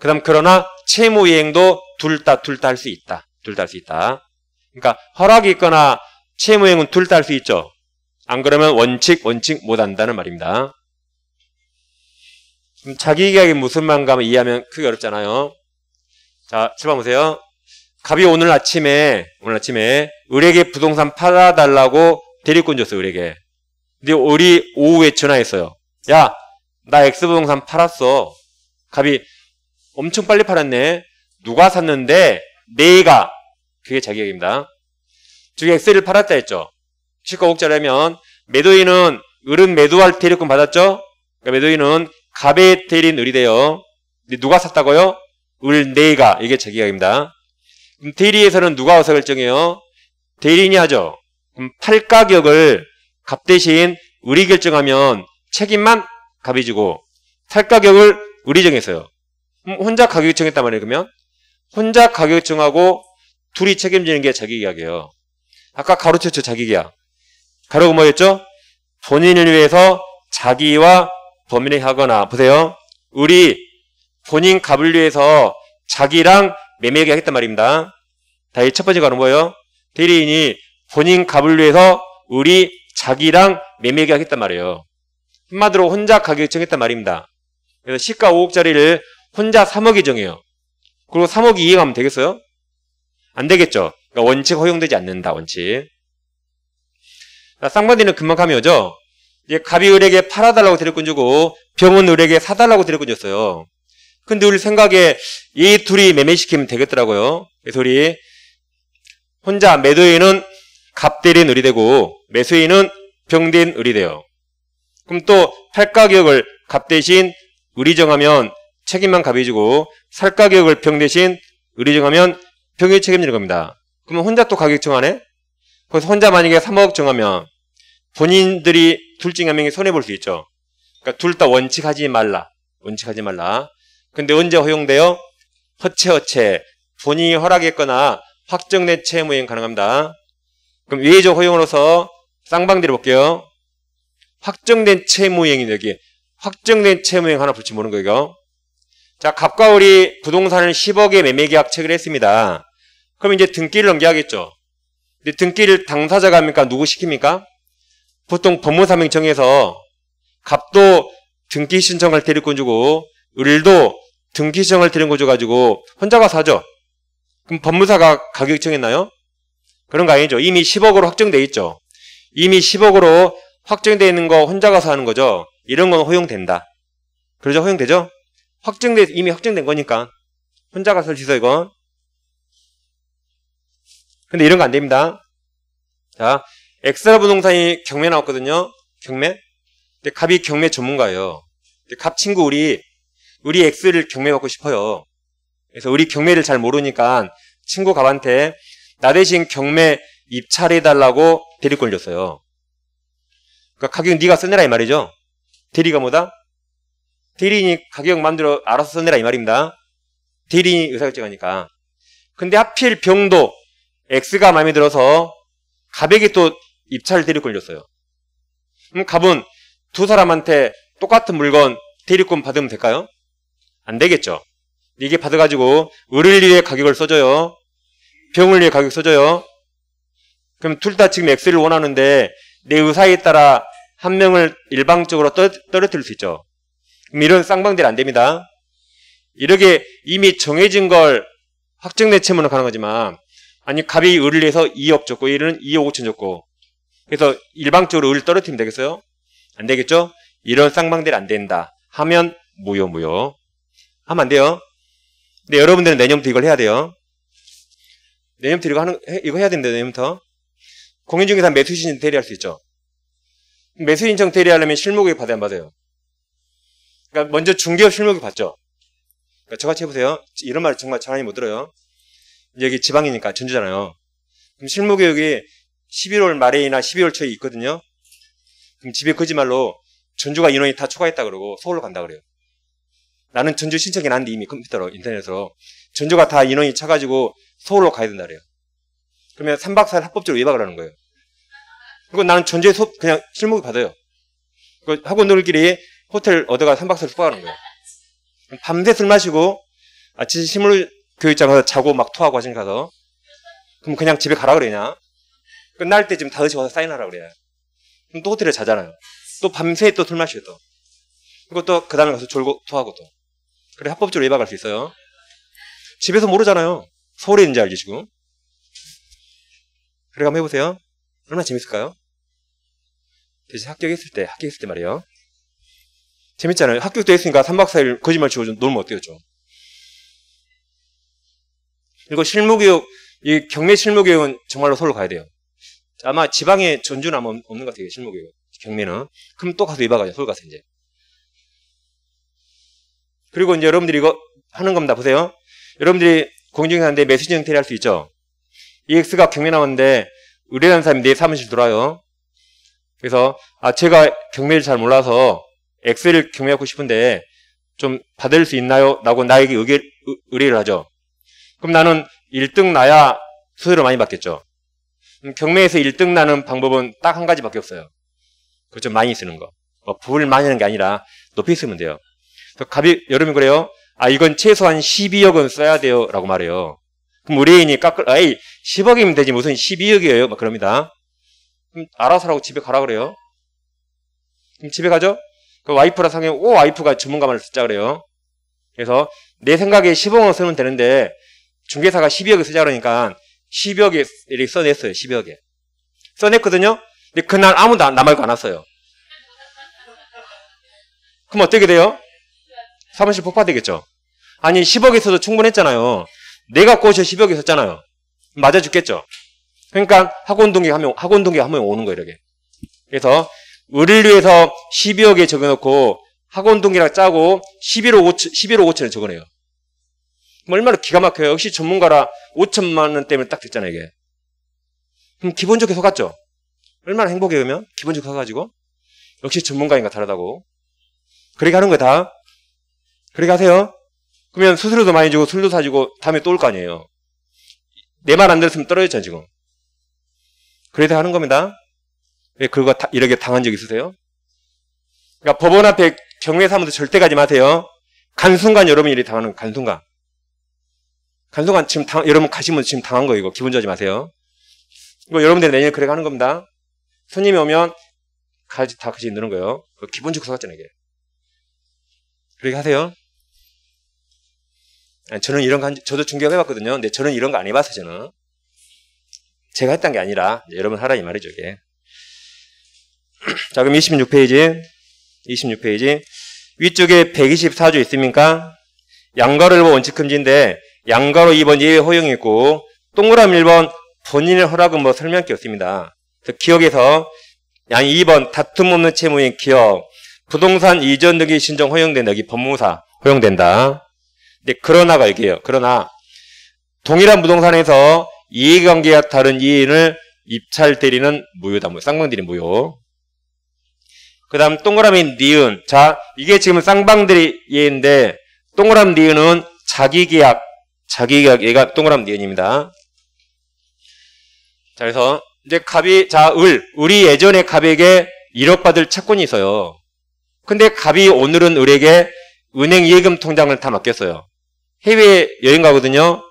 그 다음 그러나 채무 이행도 둘 다 둘 다 할 수 있다. 둘다할수 있다. 그러니까 허락이 있거나 채무행은 둘 다 할 수 있죠. 안 그러면 원칙, 원칙 못 한다는 말입니다. 자기 계약이 무슨 말인가 면 이해하면 크게 어렵잖아요. 자, 7번 보세요. 갑이 오늘 아침에, 오늘 아침에 을에게 부동산 팔아달라고 대리권 줬어, 을에게. 근데 을이 오후에 전화했어요. 야, 나 X부동산 팔았어. 갑이 엄청 빨리 팔았네. 누가 샀는데, 내가 그게 자격입니다. 즉 엑셀을 팔았다 했죠. 실거억자라면 매도인은 을은 매도할 대리권 받았죠? 그러니까 매도인은 갑의 대리인 을이 돼요. 근데 누가 샀다고요? 을 네가 이게 자기약입니다 그럼 대리에서는 누가 의사 결정해요? 대리인이 하죠. 그럼 팔 가격을 갑 대신 을이 결정하면 책임만 갑이 지고 살 가격을 을이 정했어요. 혼자 가격 정했단 말이에요. 그러면 혼자 가격 정하고 둘이 책임지는 게 자기 계약이에요. 아까 가로채쳐 자기 계약. 가로고 뭐였죠? 본인을 위해서 자기와 범인이 하거나, 보세요. 우리 본인 갑을 위해서 자기랑 매매 계약했단 말입니다. 다이첫 번째 가로 뭐예요? 대리인이 본인 갑을 위해서 우리 자기랑 매매 계약했단 말이에요. 한마디로 혼자 가격 정했단 말입니다. 그래서 시가 5억짜리를 혼자 3억이 정해요. 그리고 3억이 이해하면 되겠어요? 안 되겠죠. 그러니까 원칙 허용되지 않는다 원칙. 쌍바디는 금방감이 오죠. 이제 갑이 을에게 팔아달라고 대리꾼 주고 병은 을에게 사달라고 대리꾼 줬어요. 근데 우리 생각에 이 둘이 매매시키면 되겠더라고요. 그래서 우리 혼자 매도인은 갑 대린 을이 되고 매수인은 병 대린 을이 돼요. 그럼 또팔 가격을 갑 대신 을이 정하면 책임만 갑이 주고 살 가격을 병 대신 을이 정하면 평균 책임지는 겁니다. 그러면 혼자 또 가격 정하네? 그래서 혼자 만약에 3억 정하면 본인들이 둘 중에 한 명이 손해볼 수 있죠. 그러니까 둘 다 원칙하지 말라. 원칙하지 말라. 근데 언제 허용돼요? 허체허체. 본인이 허락했거나 확정된 채무행 가능합니다. 그럼 외적 허용으로서 쌍방 대로볼게요 확정된 채무행이 여기. 확정된 채무행 하나 붙이면 모는 거예요. 자, 갑과 을이 부동산을 10억에 매매계약 체결했습니다. 그럼 이제 등기를 넘겨야겠죠. 근데 등기를 당사자가 합니까? 누구 시킵니까? 보통 법무사명 정에서 갑도 등기 신청할 대리권주고 을도 등기 신청할 대리권주 가지고 혼자 가서 하죠. 그럼 법무사가 가격 정했나요? 그런 거 아니죠. 이미 10억으로 확정돼 있죠. 이미 10억으로 확정돼 있는 거 혼자 가서 하는 거죠. 이런 건 허용된다. 그러죠? 허용되죠? 확정돼 이미 확정된 거니까 혼자 가서 있어요. 이건 근데 이런 거 안 됩니다. 자, 엑스라 부동산이 경매 나왔거든요. 경매. 근데 갑이 경매 전문가예요. 갑 친구 우리 우리 엑스를 경매 받고 싶어요. 그래서 우리 경매를 잘 모르니까 친구 갑한테 나 대신 경매 입찰해달라고 대리권을 줬어요. 그러니까 가격은 네가 써내라 이 말이죠. 대리가 뭐다? 대리니 가격 만들어 알아서 써내라 이 말입니다. 대리 의사결정하니까. 근데 하필 병도 X가 마음에 들어서 갑에게 또 입찰을 데리고 걸렸어요. 그럼 갑은 두 사람한테 똑같은 물건 대리권 받으면 될까요? 안 되겠죠. 이게 받아가지고 을을 위해 가격을 써줘요. 병을 위해 가격 써줘요. 그럼 둘 다 지금 X를 원하는데 내 의사에 따라 한 명을 일방적으로 떨어뜨릴 수 있죠. 그럼 이런 쌍방대를안 됩니다. 이렇게 이미 정해진 걸 확정된 채무는 가능하지만 아니 갑이 을을 해서 2억 줬고 1은 2억 5천 줬고 그래서 일방적으로 을 떨어뜨리면 되겠어요? 안 되겠죠? 이런 쌍방대를 안 된다 하면 무효 무효 하면 안 돼요 근데 여러분들은 내년부터 이걸 해야 돼요 내년부터 이거, 하는, 이거 해야 된다 내년부터 공인중개사 매수신청 대리할 수 있죠 매수인청 대리하려면 실무교육 받아야 안 받아요 그러니까 먼저 중개업 실무교육 받죠 그러니까 저같이 해보세요 이런 말 정말 잘하님못 들어요 여기 지방이니까 전주잖아요. 그럼 실무교육이 11월 말에나 12월 초에 있거든요. 그럼 집에 거짓말로 전주가 인원이 다 초과했다 그러고 서울로 간다 그래요. 나는 전주 신청이 났는데 이미 컴퓨터로 인터넷으로 전주가 다 인원이 차가지고 서울로 가야 된다 그래요. 그러면 3박 4일 합법적으로 예박을 하는 거예요. 그리고 나는 전주에 수 그냥 실무교 받아요. 그 학원들끼리 호텔 얻어가 3박 4일 숙박하는 거예요. 밤새 술 마시고 아침 실무 교육장 그 가서 자고 막 토하고 하장실 가서 그럼 그냥 집에 가라 그러냐? 끝날 때 지금 다섯 시 와서 사인하라 그래. 그럼 또 호텔에 자잖아요. 또 밤새 또 술 마시고 또. 그리고 또 그 다음에 가서 졸고 토하고 또. 그래 합법적으로 예방할 수 있어요. 집에서 모르잖아요. 서울에 있는지 알지 지금. 그래 한번 해보세요. 얼마나 재밌을까요? 대신 합격했을 때, 합격했을 때 말이에요. 재밌잖아요. 합격도 했으니까 3박 4일 거짓말 치고 좀 놀면 어때요 좀. 그리고 실무교육, 이 경매 실무교육은 정말로 서울 가야 돼요. 아마 지방에 전주는 아마 없는 것 같아요, 실무교육. 경매는. 그럼 또 가서 입어가죠 서울 가서 이제. 그리고 이제 여러분들이 이거 하는 겁니다. 보세요. 여러분들이 공중에사인데 메시지 형태를 할 수 있죠. EX가 경매 나왔는데 의뢰하는 사람이 내 사무실 들어와요. 그래서 아 제가 경매를 잘 몰라서 엑셀을 경매하고 싶은데 좀 받을 수 있나요? 라고 나에게 의뢰를 하죠. 그럼 나는 1등 나야 수혜를 많이 받겠죠. 경매에서 1등 나는 방법은 딱 한 가지밖에 없어요. 그렇죠. 많이 쓰는 거. 뭐 부을 많이 하는 게 아니라 높이 쓰면 돼요. 갑이 여름이 그래요. 아 이건 최소한 12억은 써야 돼요라고 말해요. 그럼 의뢰인이 깎을 아이 10억이면 되지 무슨 12억이에요? 막 그럽니다. 그럼 알아서 라고 집에 가라 그래요. 그럼 집에 가죠. 그 와이프랑 상해 오 와이프가 전문감을 쓰자 그래요. 그래서 내 생각에 1 0억은 쓰면 되는데 중개사가 12억을 쓰자 그러니까 1 2억에 이렇게 써냈어요. 1 2억에 써냈거든요. 근데 그날 아무도 안, 나 말고 안 왔어요. 그럼 어떻게 돼요? 사무실 폭파되겠죠. 아니 10억에서도 충분했잖아요. 내가 꼬셔 10억에 썼잖아요. 맞아 죽겠죠. 그러니까 학원 동기 하면 학원 동기 하면 오는 거예요, 이렇게. 그래서 을을 위해서 12억에 적어놓고 학원 동기랑 짜고 1 1억 5천, 1 1억 5천을 적어내요. 얼마나 기가 막혀요. 역시 전문가라 5천만 원 때문에 딱 됐잖아요, 이게. 그럼 기분 좋게 속았죠? 얼마나 행복해, 그러면? 기분 좋게 속아가지고. 역시 전문가인가 다르다고. 그렇게 하는 거야, 다. 그렇게 하세요. 그러면 수수료도 많이 주고, 술도 사주고, 다음에 또 올 거 아니에요. 내 말 안 들었으면 떨어졌죠, 지금. 그래서 하는 겁니다. 왜 그거 다, 이렇게 당한 적 있으세요? 그러니까 법원 앞에 경외 사무소 절대 가지 마세요. 간 순간 여러분이 이렇게 당하는 간 순간. 간소간 지금 당, 여러분 가시면 지금 당한 거 이거 기분 좋아하지 마세요. 이거 여러분들 내년에 그래 가는 겁니다. 손님이 오면 가지 다 같이 누는 거예요. 기본적 구석 같잖아 이게. 그렇게 하세요. 아니, 저는 이런 거 저도 중개업 해봤거든요. 근데 저는 이런 거 안해봤어 저는 제가 했던 게 아니라 여러분 하라 이 말이죠. 이게. 자 그럼 26페이지 26페이지 위쪽에 124조 있습니까? 양가를 원칙 금지인데 양가로 2번 예외 허용이고 동그라미 1번 본인의 허락은 뭐 설명할 게 없습니다. 기억에서 양 2번 다툼 없는 채무인 기업 부동산 이전 등이 신청 허용된다. 여기 법무사 허용된다. 근데 그러나가 여기에요. 그러나 동일한 부동산에서 이해관계와 다른 이인을 입찰 대리는 무효다. 뭐 쌍방 들이 무효. 그 다음 동그라미 니은. 자 이게 지금 쌍방 들이리인데 동그라미 니은은 자기 계약 자기가 얘가 동그라미 니은입니다. 네 자 그래서 이제 갑이 자 을, 을이 예전에 갑에게 1억 받을 채권이 있어요. 근데 갑이 오늘은 을에게 은행 예금 통장을 다 맡겼어요. 해외 여행 가거든요.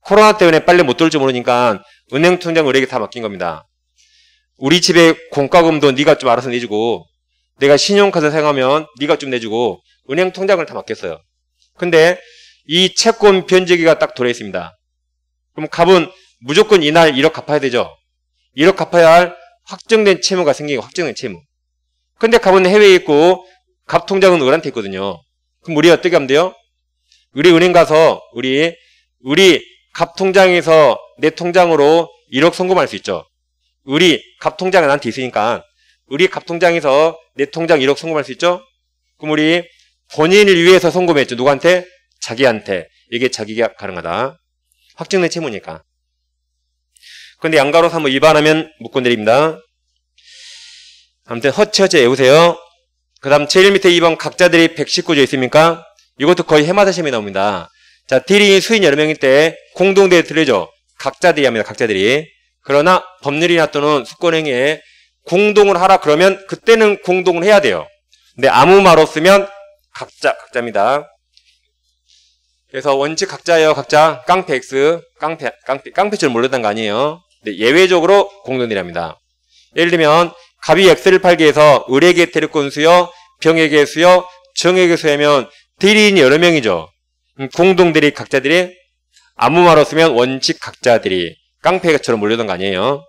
코로나 때문에 빨리 못 돌지 모르니까 은행 통장 을에게 다 맡긴 겁니다. 우리 집에 공과금도 네가 좀 알아서 내주고 내가 신용카드 사용하면 네가 좀 내주고 은행 통장을 다 맡겼어요. 근데 이 채권 변제기가 딱 돌아 있습니다. 그럼 갑은 무조건 이날 1억 갚아야 되죠. 1억 갚아야 할 확정된 채무가 생기고 확정된 채무. 근데 갑은 해외에 있고 갑 통장은 을한테 있거든요. 그럼 우리 어떻게 하면 돼요? 우리 은행 가서 우리 우리 값 통장에서 내 통장으로 1억 송금할 수 있죠. 우리 갑 통장은 나한테 있으니까 우리 갑 통장에서 내 통장 1억 송금할 수 있죠. 그럼 우리 본인을 위해서 송금했죠. 누구한테? 자기한테 이게 자기계약 가능하다. 확정된 채무니까. 근데 양가로 삼을 위반하면 묶고 내립니다. 아무튼 허치허치 외우세요. 그 다음 제일 밑에 2번 각자들이 119조 있습니까? 이것도 거의 해마다 시험이 나옵니다. 자, 딜이 수인 여러 명일 때 공동대에 들리죠. 각자들이 합니다. 각자들이. 그러나 법률이나 또는 수권행위에 공동을 하라 그러면 그때는 공동을 해야 돼요. 근데 아무 말 없으면 각자, 각자입니다. 그래서 원칙 각자예요. 각자 깡패 X, 깡패, 깡패, 깡패 줄모르는거 아니에요. 근데 네, 예외적으로 공동이랍니다 예를 들면 갑이 X를 팔기 위해서 을에게 테리고 수여, 병에게 수여, 정에게 수여면 대리인이 여러 명이죠. 음, 공동들이 각자들이 아무 말 없으면 원칙 각자들이 깡패처럼 몰려든 거 아니에요.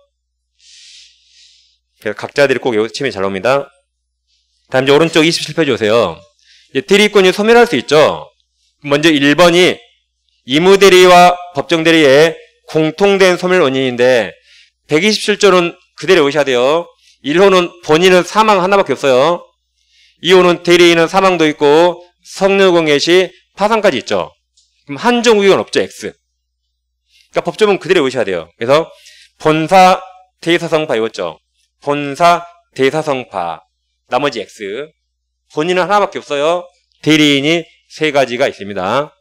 그래서 각자들이 꼭 여기서 침이 잘 나옵니다. 다음 이제 오른쪽 27페이지 오세요. 이제 대리권이 소멸할 수 있죠. 먼저 1번이 이무대리와 법정대리의 공통된 소멸 원인인데 127조는 그대로 오셔야 돼요. 1호는 본인은 사망 하나밖에 없어요. 2호는 대리인은 사망도 있고 성류공예 시 파산까지 있죠. 그럼 한정 우익은 없죠. X. 그러니까 법조문 그대로 오셔야 돼요. 그래서 본사 대사성파 이었죠 본사 대사성파 나머지 X. 본인은 하나밖에 없어요. 대리인이 세 가지가 있습니다.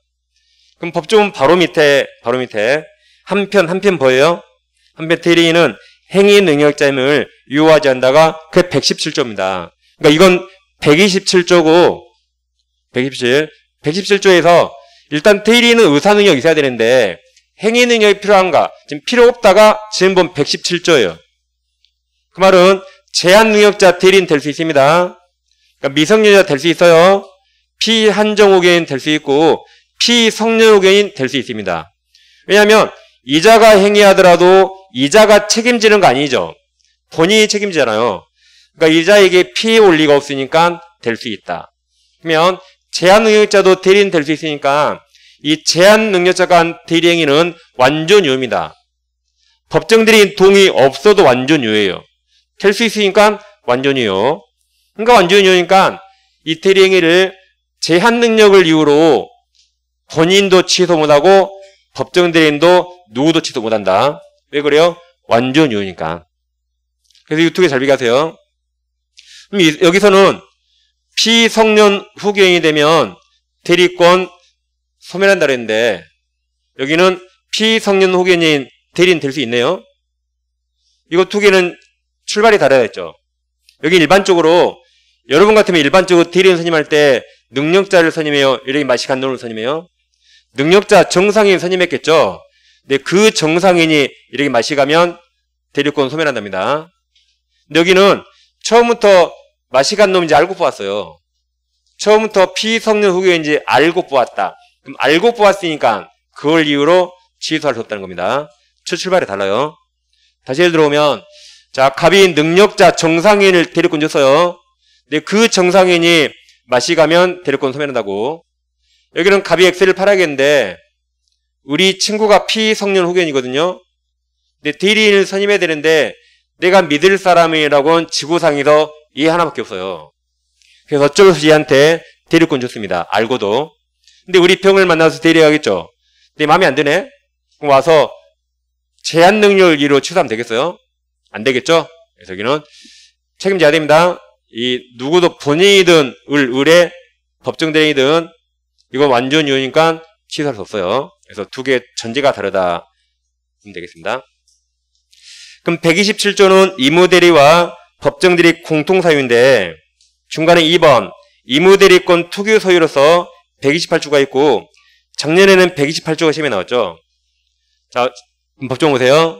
그럼 법조문 바로 밑에 바로 밑에 한 편 한 편 보여요. 한편 테리는 행위 능력자임을 유효하지 않다가 그 117조입니다. 그러니까 이건 127조고 117 117조에서 일단 테리는 의사 능력이 있어야 되는데 행위 능력이 필요한가? 지금 필요 없다가 지금 본 117조예요. 그 말은 제한 능력자 테리인될 수 있습니다. 그러니까 미성년자 될 수 있어요. 피한정호개인 될 수 있고 피성년호개인 될 수 있습니다. 왜냐하면 이자가 행위하더라도 이자가 책임지는 거 아니죠. 본인이 책임지잖아요. 그러니까 이자에게 피해 올 리가 없으니까 될 수 있다. 그러면 제한능력자도 대리인 될 수 있으니까 이 제한능력자 간 대리행위는 완전 유입니다. 법정 대리인 동의 없어도 완전 유예요. 될 수 있으니까 완전 유요. 그러니까 완전 유니까 이 대리행위를 제한 능력을 이유로 본인도 취소 못하고 법정 대리인도 누구도 취소 못한다. 왜 그래요? 완전 유효니까. 그래서 유튜브에 잘 비가세요. 그럼 여기서는 피성년 후경이 되면 대리권 소멸한다 그랬는데 여기는 피성년 후견인 대리인 될 수 있네요. 이거 두 개는 출발이 다르다 했죠. 여기 일반적으로 여러분 같으면 일반적으로 대리인 선임할 때 능력자를 선임해요. 이래인 마시 간노를 선임해요. 능력자 정상인 선임했겠죠. 근데 네, 그 정상인이 이렇게 마시 가면 대륙권 소멸한답니다. 근데 여기는 처음부터 마시 간 놈인지 알고 보았어요 처음부터 피성년 후교인지 알고 보았다 그럼 알고 보았으니까 그걸 이유로 취소할 수 없다는 겁니다. 첫 출발이 달라요. 다시 예를 들어오면 자 갑이 능력자 정상인을 대륙권 줬어요. 근데 그 정상인이 마시 가면 대륙권 소멸한다고. 여기는 갑이 엑셀을 팔아야겠는데 우리 친구가 피성년 후견이거든요. 근데 대리인을 선임해야 되는데 내가 믿을 사람이라고는 지구상에서 얘 하나밖에 없어요. 그래서 어쩔수 얘한테 대륙권 줬습니다. 알고도. 근데 우리 병을 만나서 대리하겠죠. 내데 마음에 안 드네. 그럼 와서 제한 능률 2로 취소하면 되겠어요? 안 되겠죠? 그래서 여기는 책임져야 됩니다. 이 누구도 본인이든 을, 을에 법정대행이든 이거 완전 유니까 취소할 수 없어요. 그래서 두 개의 전제가 다르다 보면 되겠습니다. 그럼 127조는 이무대리와 법정대리 공통사유인데 중간에 2번 이무대리권 특유 소유로서 128조가 있고 작년에는 128조가 시험에 나왔죠. 자, 법정 보세요.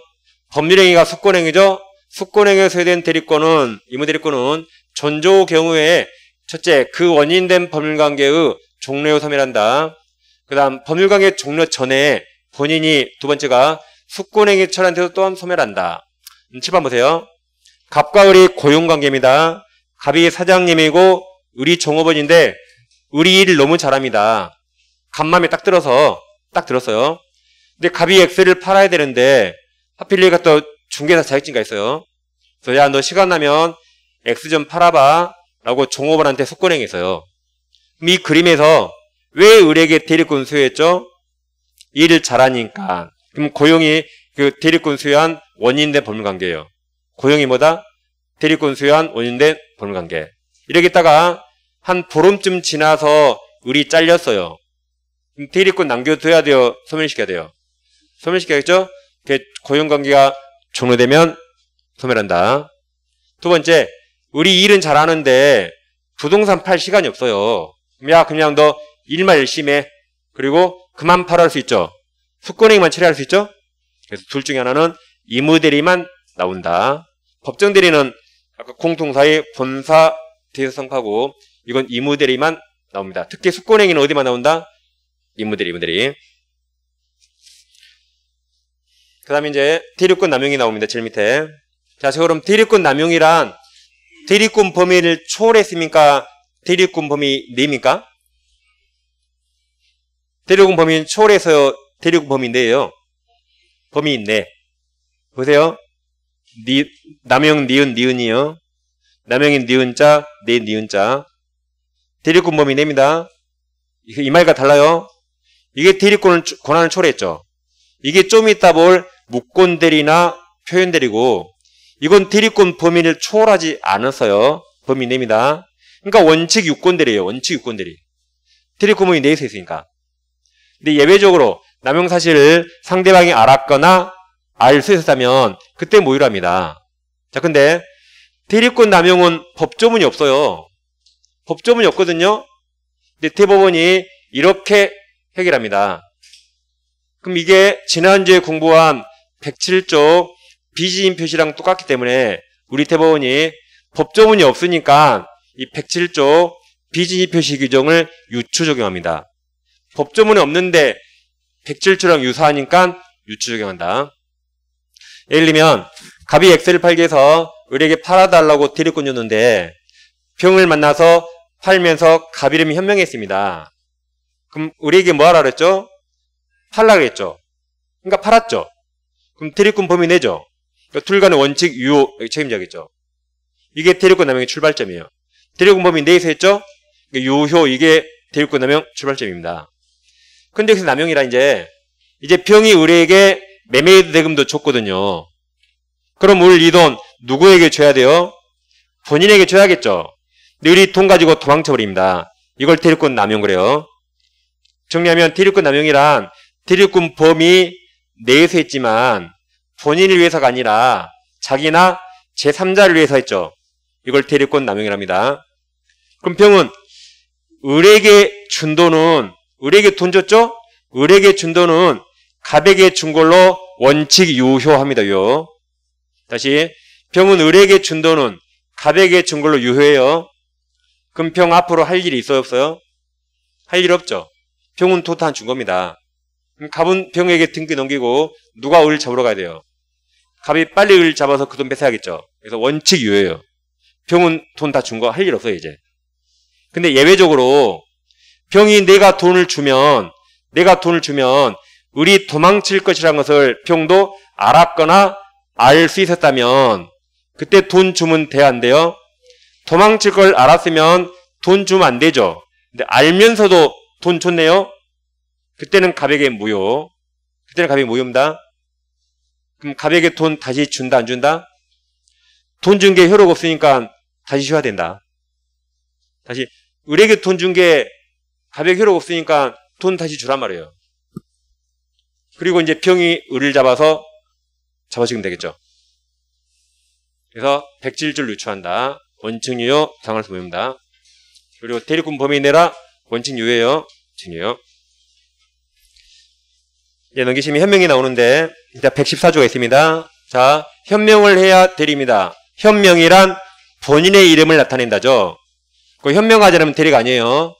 법률행위가 수권행위죠. 수권행위에 소유된 대리권은 이무대리권은 전조 경우에 첫째 그 원인된 법률관계의 종료요 섬이란다. 그 다음 법률관계 종료 전에 본인이 두 번째가 수권행위 철한테도 또한 소멸한다. 7번 음, 보세요. 갑과 을이 고용관계입니다. 갑이 사장님이고 을이 종업원인데 을이 일을 너무 잘합니다. 갑맘에 딱 들어서 딱 들었어요. 근데 갑이 엑셀을 팔아야 되는데 하필 얘가 또 중개사 자격증가 있어요. 그래서 야 너 시간 나면 X 좀 팔아봐 라고 종업원한테 속권행했어요이 그림에서 왜 을에게 대리권 수여했죠? 일을 잘하니까. 그럼 고용이 그 대리권 수여한 원인된 법률관계예요. 고용이 뭐다? 대리권 수여한 원인된 법률관계. 이렇게 있다가 한 보름쯤 지나서 을이 잘렸어요. 대리권 남겨둬야 돼요? 소멸시켜야 돼요? 소멸시켜야겠죠? 그 고용관계가 종료되면 소멸한다. 두 번째, 우리 일은 잘하는데 부동산 팔 시간이 없어요. 야, 그냥 너 일만 열심히 해. 그리고 그만 팔할 아수 있죠. 숙권행위만 처리할 수 있죠. 그래서 둘 중에 하나는 이무대리만 나온다. 법정대리는 아까 공통사의 본사 대성파고 이건 이무대리만 나옵니다. 특히 숙권행위는 어디만 나온다? 이무대리 임무대리. 그 다음에 이제 대륙권 남용이 나옵니다. 제일 밑에. 자, 그럼 대륙권 남용이란 대리꾼 범위를 초월했습니까? 대리꾼 범위 내입니까? 대리꾼 범위는 초월해서 대리꾼 범위 내예요. 범위 내. 보세요. 니, 남용 니은 니은이요. 남용인 니은자, 내 니은자. 대리꾼 범위 내입니다. 이 말과 달라요. 이게 대리꾼을 권한을 초래했죠. 이게 좀 이따 볼 무권대리나 표현대리고 이건 대리권 범인을 초월하지 않아서요. 범인입니다. 그러니까 원칙 유권들이에요 원칙 유권들이 대리권범이 내에서 있으니까. 근데 예외적으로 남용 사실을 상대방이 알았거나 알 수 있었다면 그때 모유랍니다. 자, 근데 대리권 남용은 법조문이 없어요. 법조문이 없거든요. 근데 대법원이 이렇게 해결합니다. 그럼 이게 지난주에 공부한 1 0 7쪽 비지인 표시랑 똑같기 때문에 우리 대법원이 법조문이 없으니까 이 107조 비지인 표시 규정을 유추 적용합니다. 법조문이 없는데 107조랑 유사하니까 유추 적용한다. 예를 들면 갑이 엑셀 을팔기위해서 을에게 팔아달라고 대리꾼이었는데 병을 만나서 팔면서 갑 이름이 현명했습니다. 그럼 을에게 뭐 하라 그랬죠? 팔라 그랬죠? 그러니까 팔았죠? 그럼 대리꾼 범위 내죠? 그러니 둘간의 원칙, 유효, 책임자겠죠. 이게 대륙권 남용의 출발점이에요. 대륙권 범위 내에서 했죠? 그러니까 유효, 이게 대륙권 남용 출발점입니다. 근데 여기서 남용이라 이제, 이제 병이 의뢰에게 매매 대금도 줬거든요. 그럼 올이돈 누구에게 줘야 돼요? 본인에게 줘야겠죠. 늘이 돈 가지고 도망쳐버립니다. 이걸 대륙권 남용 그래요. 정리하면 대륙권 남용이란 대륙권 범위 내에서 했지만 본인을 위해서가 아니라 자기나 제3자를 위해서 했죠. 이걸 대리권 남용이랍니다. 금평은 을에게 준 돈은 을에게 돈 줬죠? 을에게 준 돈은 갑에게 준 걸로 원칙 유효합니다. 요. 다시 병은 을에게 준 돈은 갑에게 준 걸로 유효해요. 금평 앞으로 할 일이 있어요? 없어요? 할 일 없죠. 병은 토탄 준 겁니다. 갑은 병에게 등기 넘기고 누가 을 잡으러 가야 돼요? 갑이 빨리 을 잡아서 그 돈 뺏어야겠죠. 그래서 원칙 유예예요. 병은 돈 다 준 거 할 일 없어요, 이제. 근데 예외적으로 병이 내가 돈을 주면 내가 돈을 주면 우리 도망칠 것이라는 것을 병도 알았거나 알 수 있었다면 그때 돈 주면 돼야 안 돼요? 도망칠 걸 알았으면 돈 주면 안 되죠. 근데 알면서도 돈 줬네요? 그때는 갑에게 무효. 그때는 갑에게 무효입니다. 그럼 음, 갑에게 돈 다시 준다 안 준다? 돈 준 게 효력 없으니까 다시 줘야 된다. 다시 을에게 돈 준게 갑에게 효력 없으니까 돈 다시 주란 말이에요. 그리고 이제 병이 을을 잡아서 잡아주면 되겠죠. 그래서 백질줄 유추한다. 원칙유요 당할 수 보입니다. 그리고 대리군 범위 내라 원칙유예요. 증유요. 예, 넘기시면 현명이 나오는데 일 114조가 있습니다. 자, 현명을 해야 되립니다. 현명이란 본인의 이름을 나타낸다죠. 그 현명하지 않으면 대리가 아니에요.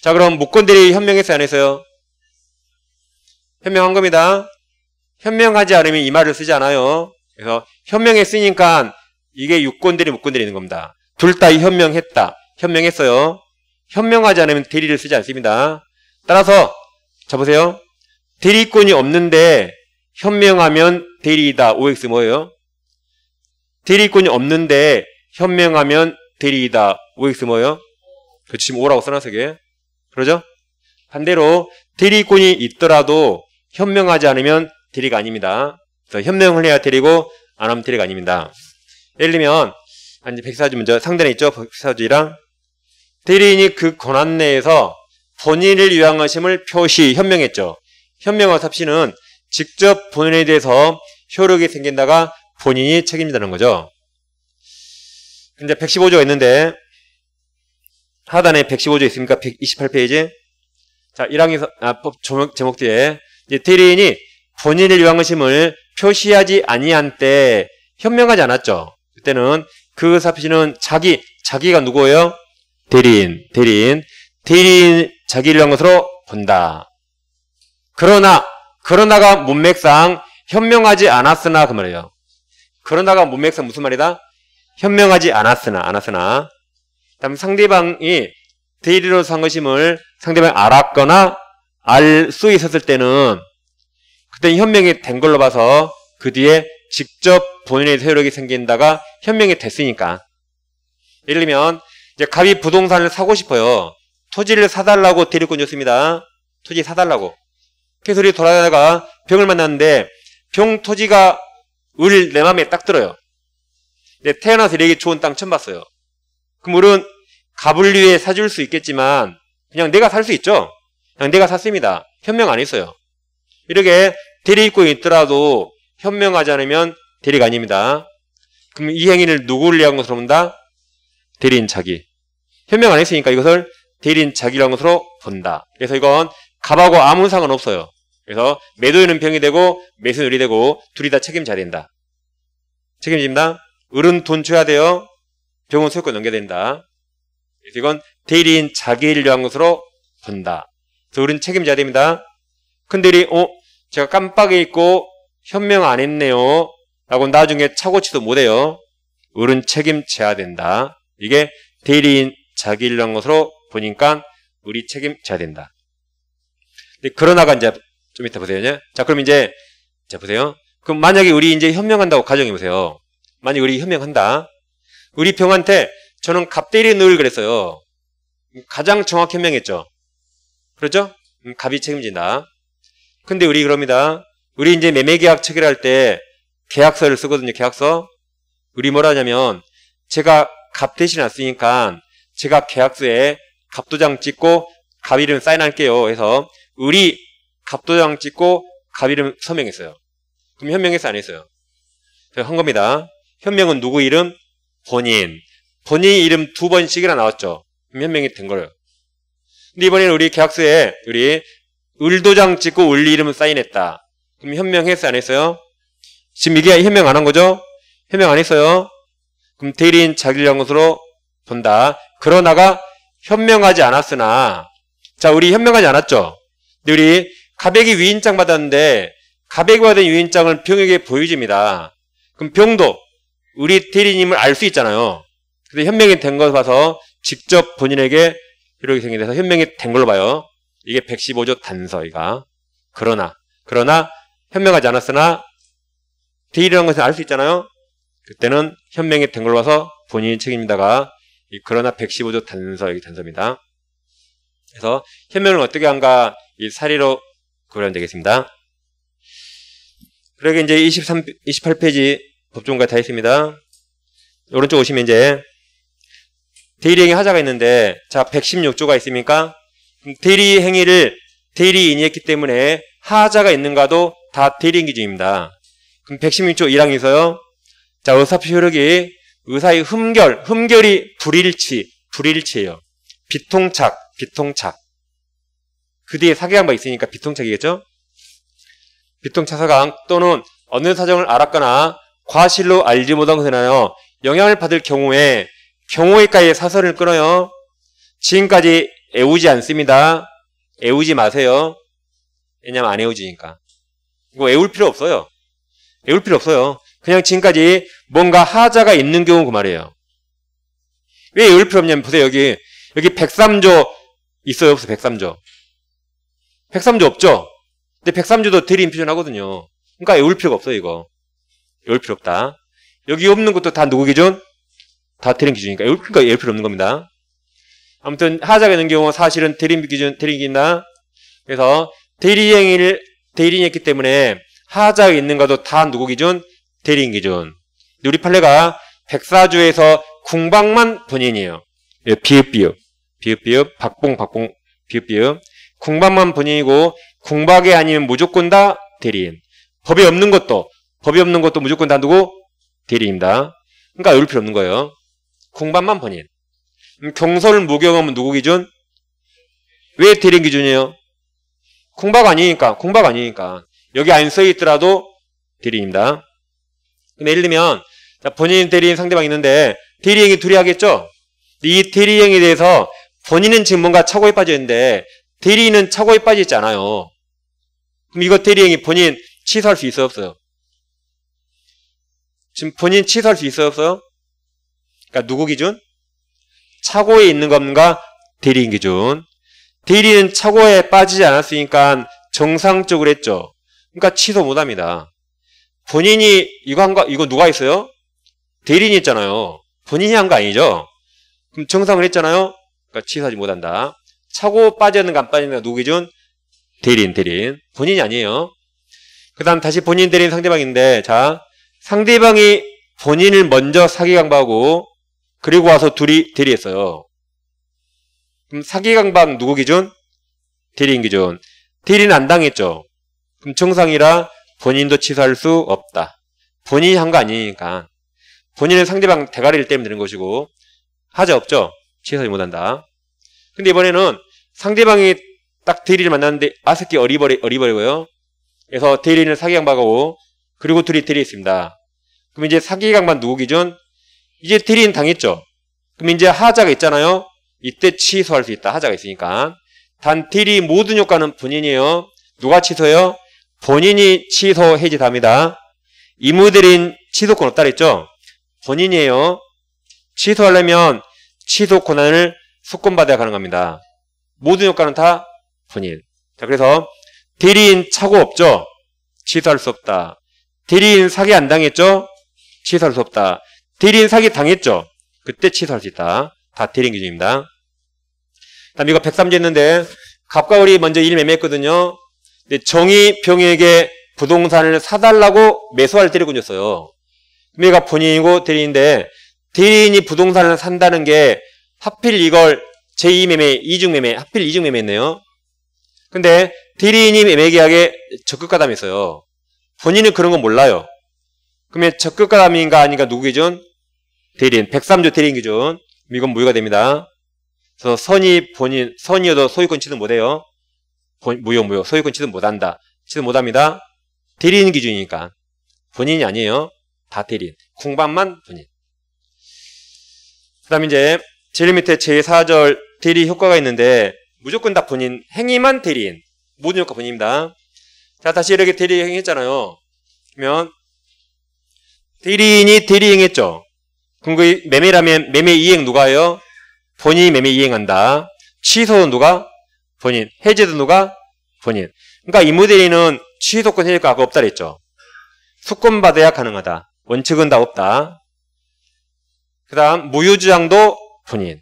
자, 그럼 무권 대리 현명했어요, 안 했어요? 현명한 겁니다. 현명하지 않으면 이 말을 쓰지 않아요. 그래서 현명했으니까 이게 유권대리 무권대리 있는 겁니다. 둘 다 현명했다. 현명했어요. 현명하지 않으면 대리를 쓰지 않습니다. 따라서 자 보세요. 대리권이 없는데 현명하면 대리이다. OX 뭐예요? 대리권이 없는데 현명하면 대리이다. OX 뭐예요? 그렇지 지금 오라고 써놨어 이게. 그러죠? 반대로 대리권이 있더라도 현명하지 않으면 대리가 아닙니다. 현명을 해야 대리고 안 하면 대리가 아닙니다. 예를 들면 아니 1 0 4 문제 상단에 있죠. 백사지랑 대리인이 그 권한 내에서 본인을 위한 것심을 표시 현명했죠. 현명한 삽시는 직접 본인에 대해서 효력이 생긴다가 본인이 책임진다는 거죠. 근데 115조가 있는데 하단에 115조 있습니까 128페이지 자 1항에서 아, 제목, 제목 뒤에 대리인이 본인을 위한 의심을 표시하지 아니한 때 현명하지 않았죠. 그때는 그사표시는 자기 자기가 누구예요? 대리인 대리인 대리인 자기를 위한 것으로 본다. 그러나 그러다가 문맥상 현명하지 않았으나 그 말이에요. 그러다가 문맥상 무슨 말이다? 현명하지 않았으나 않았으나 다음 상대방이 대리로 산 것임을 상대방이 알았거나 알 수 있었을 때는 그때 현명이 된 걸로 봐서 그 뒤에 직접 본인의 세력이 생긴다가 현명이 됐으니까 예를 들면 이제 갑이 부동산을 사고 싶어요. 토지를 사달라고 대리꾼 줬습니다. 토지 사달라고. 피소리 돌아다가 니다 병을 만났는데 병 토지가 을내 마음에 딱 들어요. 근 태어나서 이렇게 좋은 땅 처음 봤어요. 그물은 가불 위에 사줄 수 있겠지만 그냥 내가 살 수 있죠. 그냥 내가 샀습니다. 현명 안 했어요. 이렇게 대리입고에 있더라도 현명하지 않으면 대리가 아닙니다. 그럼 이 행위를 누구를 위한 것으로 본다? 대리인 자기. 현명 안 했으니까 이것을 대리인 자기라는 것으로 본다. 그래서 이건 갑하고 아무 상관없어요. 그래서 매도인 은병이 되고 매수인 을이 되고 둘이 다 책임져야 된다. 책임집니다. 을은 돈 줘야 돼요. 병은 소유권 넘겨야 된다. 그래서 이건 대리인 자기를 위한 것으로 본다. 그래서 을은 책임져야 됩니다. 큰 대리, 어? 제가 깜빡이 있고 현명 안 했네요. 라고 나중에 차고치도 못해요. 을은 책임져야 된다. 이게 대리인 자기를 위한 것으로 보니까 을이 책임져야 된다. 그러나가 이제 좀 이따 보세요. 예? 자, 그럼 이제, 자, 보세요. 그럼 만약에 우리 이제 현명한다고 가정해보세요. 만약에 우리 현명한다. 우리 병한테 저는 갑대일에 늘 그랬어요. 가장 정확히 현명했죠. 그렇죠? 음, 갑이 책임진다. 근데 우리 그럽니다. 우리 이제 매매계약 체결할 때 계약서를 쓰거든요. 계약서. 우리 뭐라냐면 제가 갑 대신 안쓰니까 제가 계약서에 갑도장 찍고 갑 이름 사인할게요. 해서 우리 갑도장 찍고 갑 이름 서명했어요. 그럼 현명해서 안 했어요. 한 겁니다. 현명은 누구 이름? 본인. 본인 이름 두 번씩이나 나왔죠. 그럼 현명이 된 거예요. 근데 이번에는 우리 계약서에 우리 을도장 찍고 을 이름 사인했다. 그럼 현명했어안 했어요? 지금 이게 현명 안 한 거죠? 현명 안 했어요? 그럼 대리인 자기를 것으로 본다. 그러나가 현명하지 않았으나 자 우리 현명하지 않았죠? 우리 가백이 위인장 받았는데 가백이 받은 위인장을 병에게 보여줍니다. 그럼 병도 우리 대리님을 알 수 있잖아요. 근데 현명이 된 걸 봐서 직접 본인에게 이렇게 생긴 데서 현명이 된 걸로 봐요. 이게 115조 단서이가. 그러나, 그러나 현명하지 않았으나 대리라는 것을 알 수 있잖아요. 그때는 현명이 된 걸로 봐서 본인이 책임입니다가 그러나 115조 단서, 이게 단서입니다. 그래서 현명을 어떻게 한가 이 사리로 그러면 되겠습니다. 그러게 이제 23, 28페이지 법조문과 다 있습니다. 오른쪽 오시면 이제 대리행위 하자가 있는데 자 116조가 있습니까? 대리행위를 대리인이했기 때문에 하자가 있는가도 다 대리인 기준입니다. 그럼 116조 1항이 있어요. 자 의사표 효력이 의사의 흠결, 흠결이 불일치, 불일치예요. 비통착, 비통착. 그 뒤에 사기한 바 있으니까 비통차기겠죠? 비통차사강 또는 얻는 사정을 알았거나 과실로 알지 못한 것에 나여 영향을 받을 경우에 경호의가의 사설을 끊어요. 지금까지 애우지 않습니다. 애우지 마세요. 왜냐면 안 애우지니까. 이거 애울 필요 없어요. 애울 필요 없어요. 그냥 지금까지 뭔가 하자가 있는 경우 그 말이에요. 왜 애울 필요 없냐면 보세요. 여기 여기 103조 있어요. 없어 103조. 103조 없죠? 근데 103조도 대리인퓨전 하거든요. 그러니까 외울 필요가 없어 이거. 외울 필요 없다. 여기 없는 것도 다 누구 기준? 다 대림 기준이니까 외울, 그러니까 외울 필요 없는 겁니다. 아무튼 하자가 있는 경우 사실은 대림 기준, 대리 기준이다. 그래서 대리행위대리인이었기 때문에 하자가 있는 것도 다 누구 기준? 대리인 기준. 근 우리 판례가 104조에서 궁방만 본인이에요. 비읍비읍, 예, 비읍비읍, 박봉, 박봉, 비읍비읍. 궁박만 본인이고 궁박이 아니면 무조건 다 대리인. 법이 없는 것도 법이 없는 것도 무조건 다 누구? 대리입니다. 인 그러니까 외울 필요 없는 거예요. 궁박만 본인. 경설을 무경하면 누구 기준? 왜 대리인 기준이에요? 궁박 아니니까. 궁박 아니니까. 여기 안 써있더라도 대리입니다. 인 근데 예를 들면 본인 대리인 상대방 이 있는데 대리인이 둘이 하겠죠? 이 대리행에 대해서 본인은 지금 뭔가 착오에 빠져 있는데 대리인은 착오에 빠지지않아요 그럼 이거 대리인이 본인 취소할 수 있어 없어요? 지금 본인 취소할 수 있어 없어요? 그러니까 누구 기준? 착오에 있는 겁니 대리인 기준. 대리인은 착오에 빠지지 않았으니까 정상적으로 했죠. 그러니까 취소 못합니다. 본인이 이거 한 거, 이거 누가 있어요 대리인이 했잖아요. 본인이 한 거 아니죠? 그럼 정상을 했잖아요? 그러니까 취소하지 못한다. 차고 빠지는가안빠지는가 누구 기준? 대리인, 대리인. 본인이 아니에요. 그 다음 다시 본인 대리인 상대방인데, 자, 상대방이 본인을 먼저 사기 강박하고, 그리고 와서 둘이 대리했어요. 그럼 사기 강박 누구 기준? 대리인 기준. 대리는 안 당했죠. 그럼 정상이라 본인도 취소할 수 없다. 본인이 한 거 아니니까. 본인은 상대방 대가리를 때문에 되는 것이고, 하자 없죠? 취소 하지 못한다. 근데 이번에는 상대방이 딱대리를 만났는데 아 새끼 어리버리 어리버리고요. 그래서 대리는 사기 강박하고 그리고 둘이 대리했습니다 그럼 이제 사기 강박 누구 기준? 이제 대리는 당했죠. 그럼 이제 하자가 있잖아요. 이때 취소할 수 있다. 하자가 있으니까. 단 대리 모든 효과는 본인이에요. 누가 취소해요? 본인이 취소 해지답니다. 이무들인 취소권 없다 그랬죠? 본인이에요. 취소하려면 취소 권한을 수권받아야 가능합니다. 모든 효과는 다 분일. 자, 그래서 대리인 차고 없죠? 취소할 수 없다. 대리인 사기 안 당했죠? 취소할 수 없다. 대리인 사기 당했죠? 그때 취소할 수 있다. 다 대리인 기준입니다. 다음 이거 103제 했는데 갑과 을이 먼저 일 매매했거든요. 근데 정의 병에게 부동산을 사달라고 매수할 때를 꾸졌어요. 매가 본인이고 대리인데 인 대리인이 부동산을 산다는 게 하필 이걸 제2매매, 이중매매, 하필 이중매매했네요 근데 대리인이 매매계약에 적극가담했어요. 본인은 그런 건 몰라요. 그러면 적극가담인가 아닌가 누구 기준? 대리인, 103조 대리인 기준. 이건 무효가 됩니다. 그래서 선이 본인, 선이어도 소유권 취득 못해요. 무효, 무효. 소유권 취득 못한다. 취득 못합니다. 대리인 기준이니까. 본인이 아니에요. 다 대리인. 공방만 본인. 그 다음 에 이제 제일 밑에 제4절 대리 효과가 있는데 무조건 다 본인 행위만 대리인 모든 효과 본인입니다. 자 다시 이렇게 대리 행했잖아요. 그러면 대리인이 대리 행했죠. 근거의 그 매매라면 매매 이행 누가요? 해 본인이 매매 이행한다. 취소 누가? 본인. 해제도 누가? 본인. 그러니까 이모델이는 취소권 해제가 아까 없다 그랬죠. 수권 받아야 가능하다. 원칙은 다 없다. 그 다음 무효주장도 본인.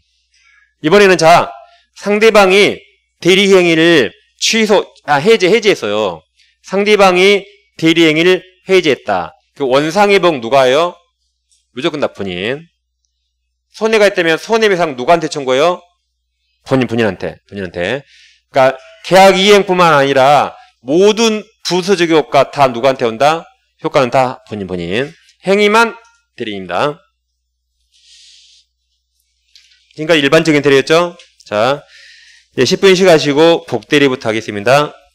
이번에는 자, 상대방이 대리행위를 취소, 아, 해제, 해제했어요. 상대방이 대리행위를 해제했다. 그 원상회복 누가예요? 무조건 다 본인. 손해가 있다면 손해배상 누구한테 청구해요? 본인, 본인한테. 본인한테. 그니까 계약 이행뿐만 아니라 모든 부수적 효과 다 누구한테 온다? 효과는 다 본인, 본인. 행위만 대리입니다. 지금까지 그러니까 일반적인 테리였죠? 자, 예, 10분씩 하시고 복대리부터 하겠습니다.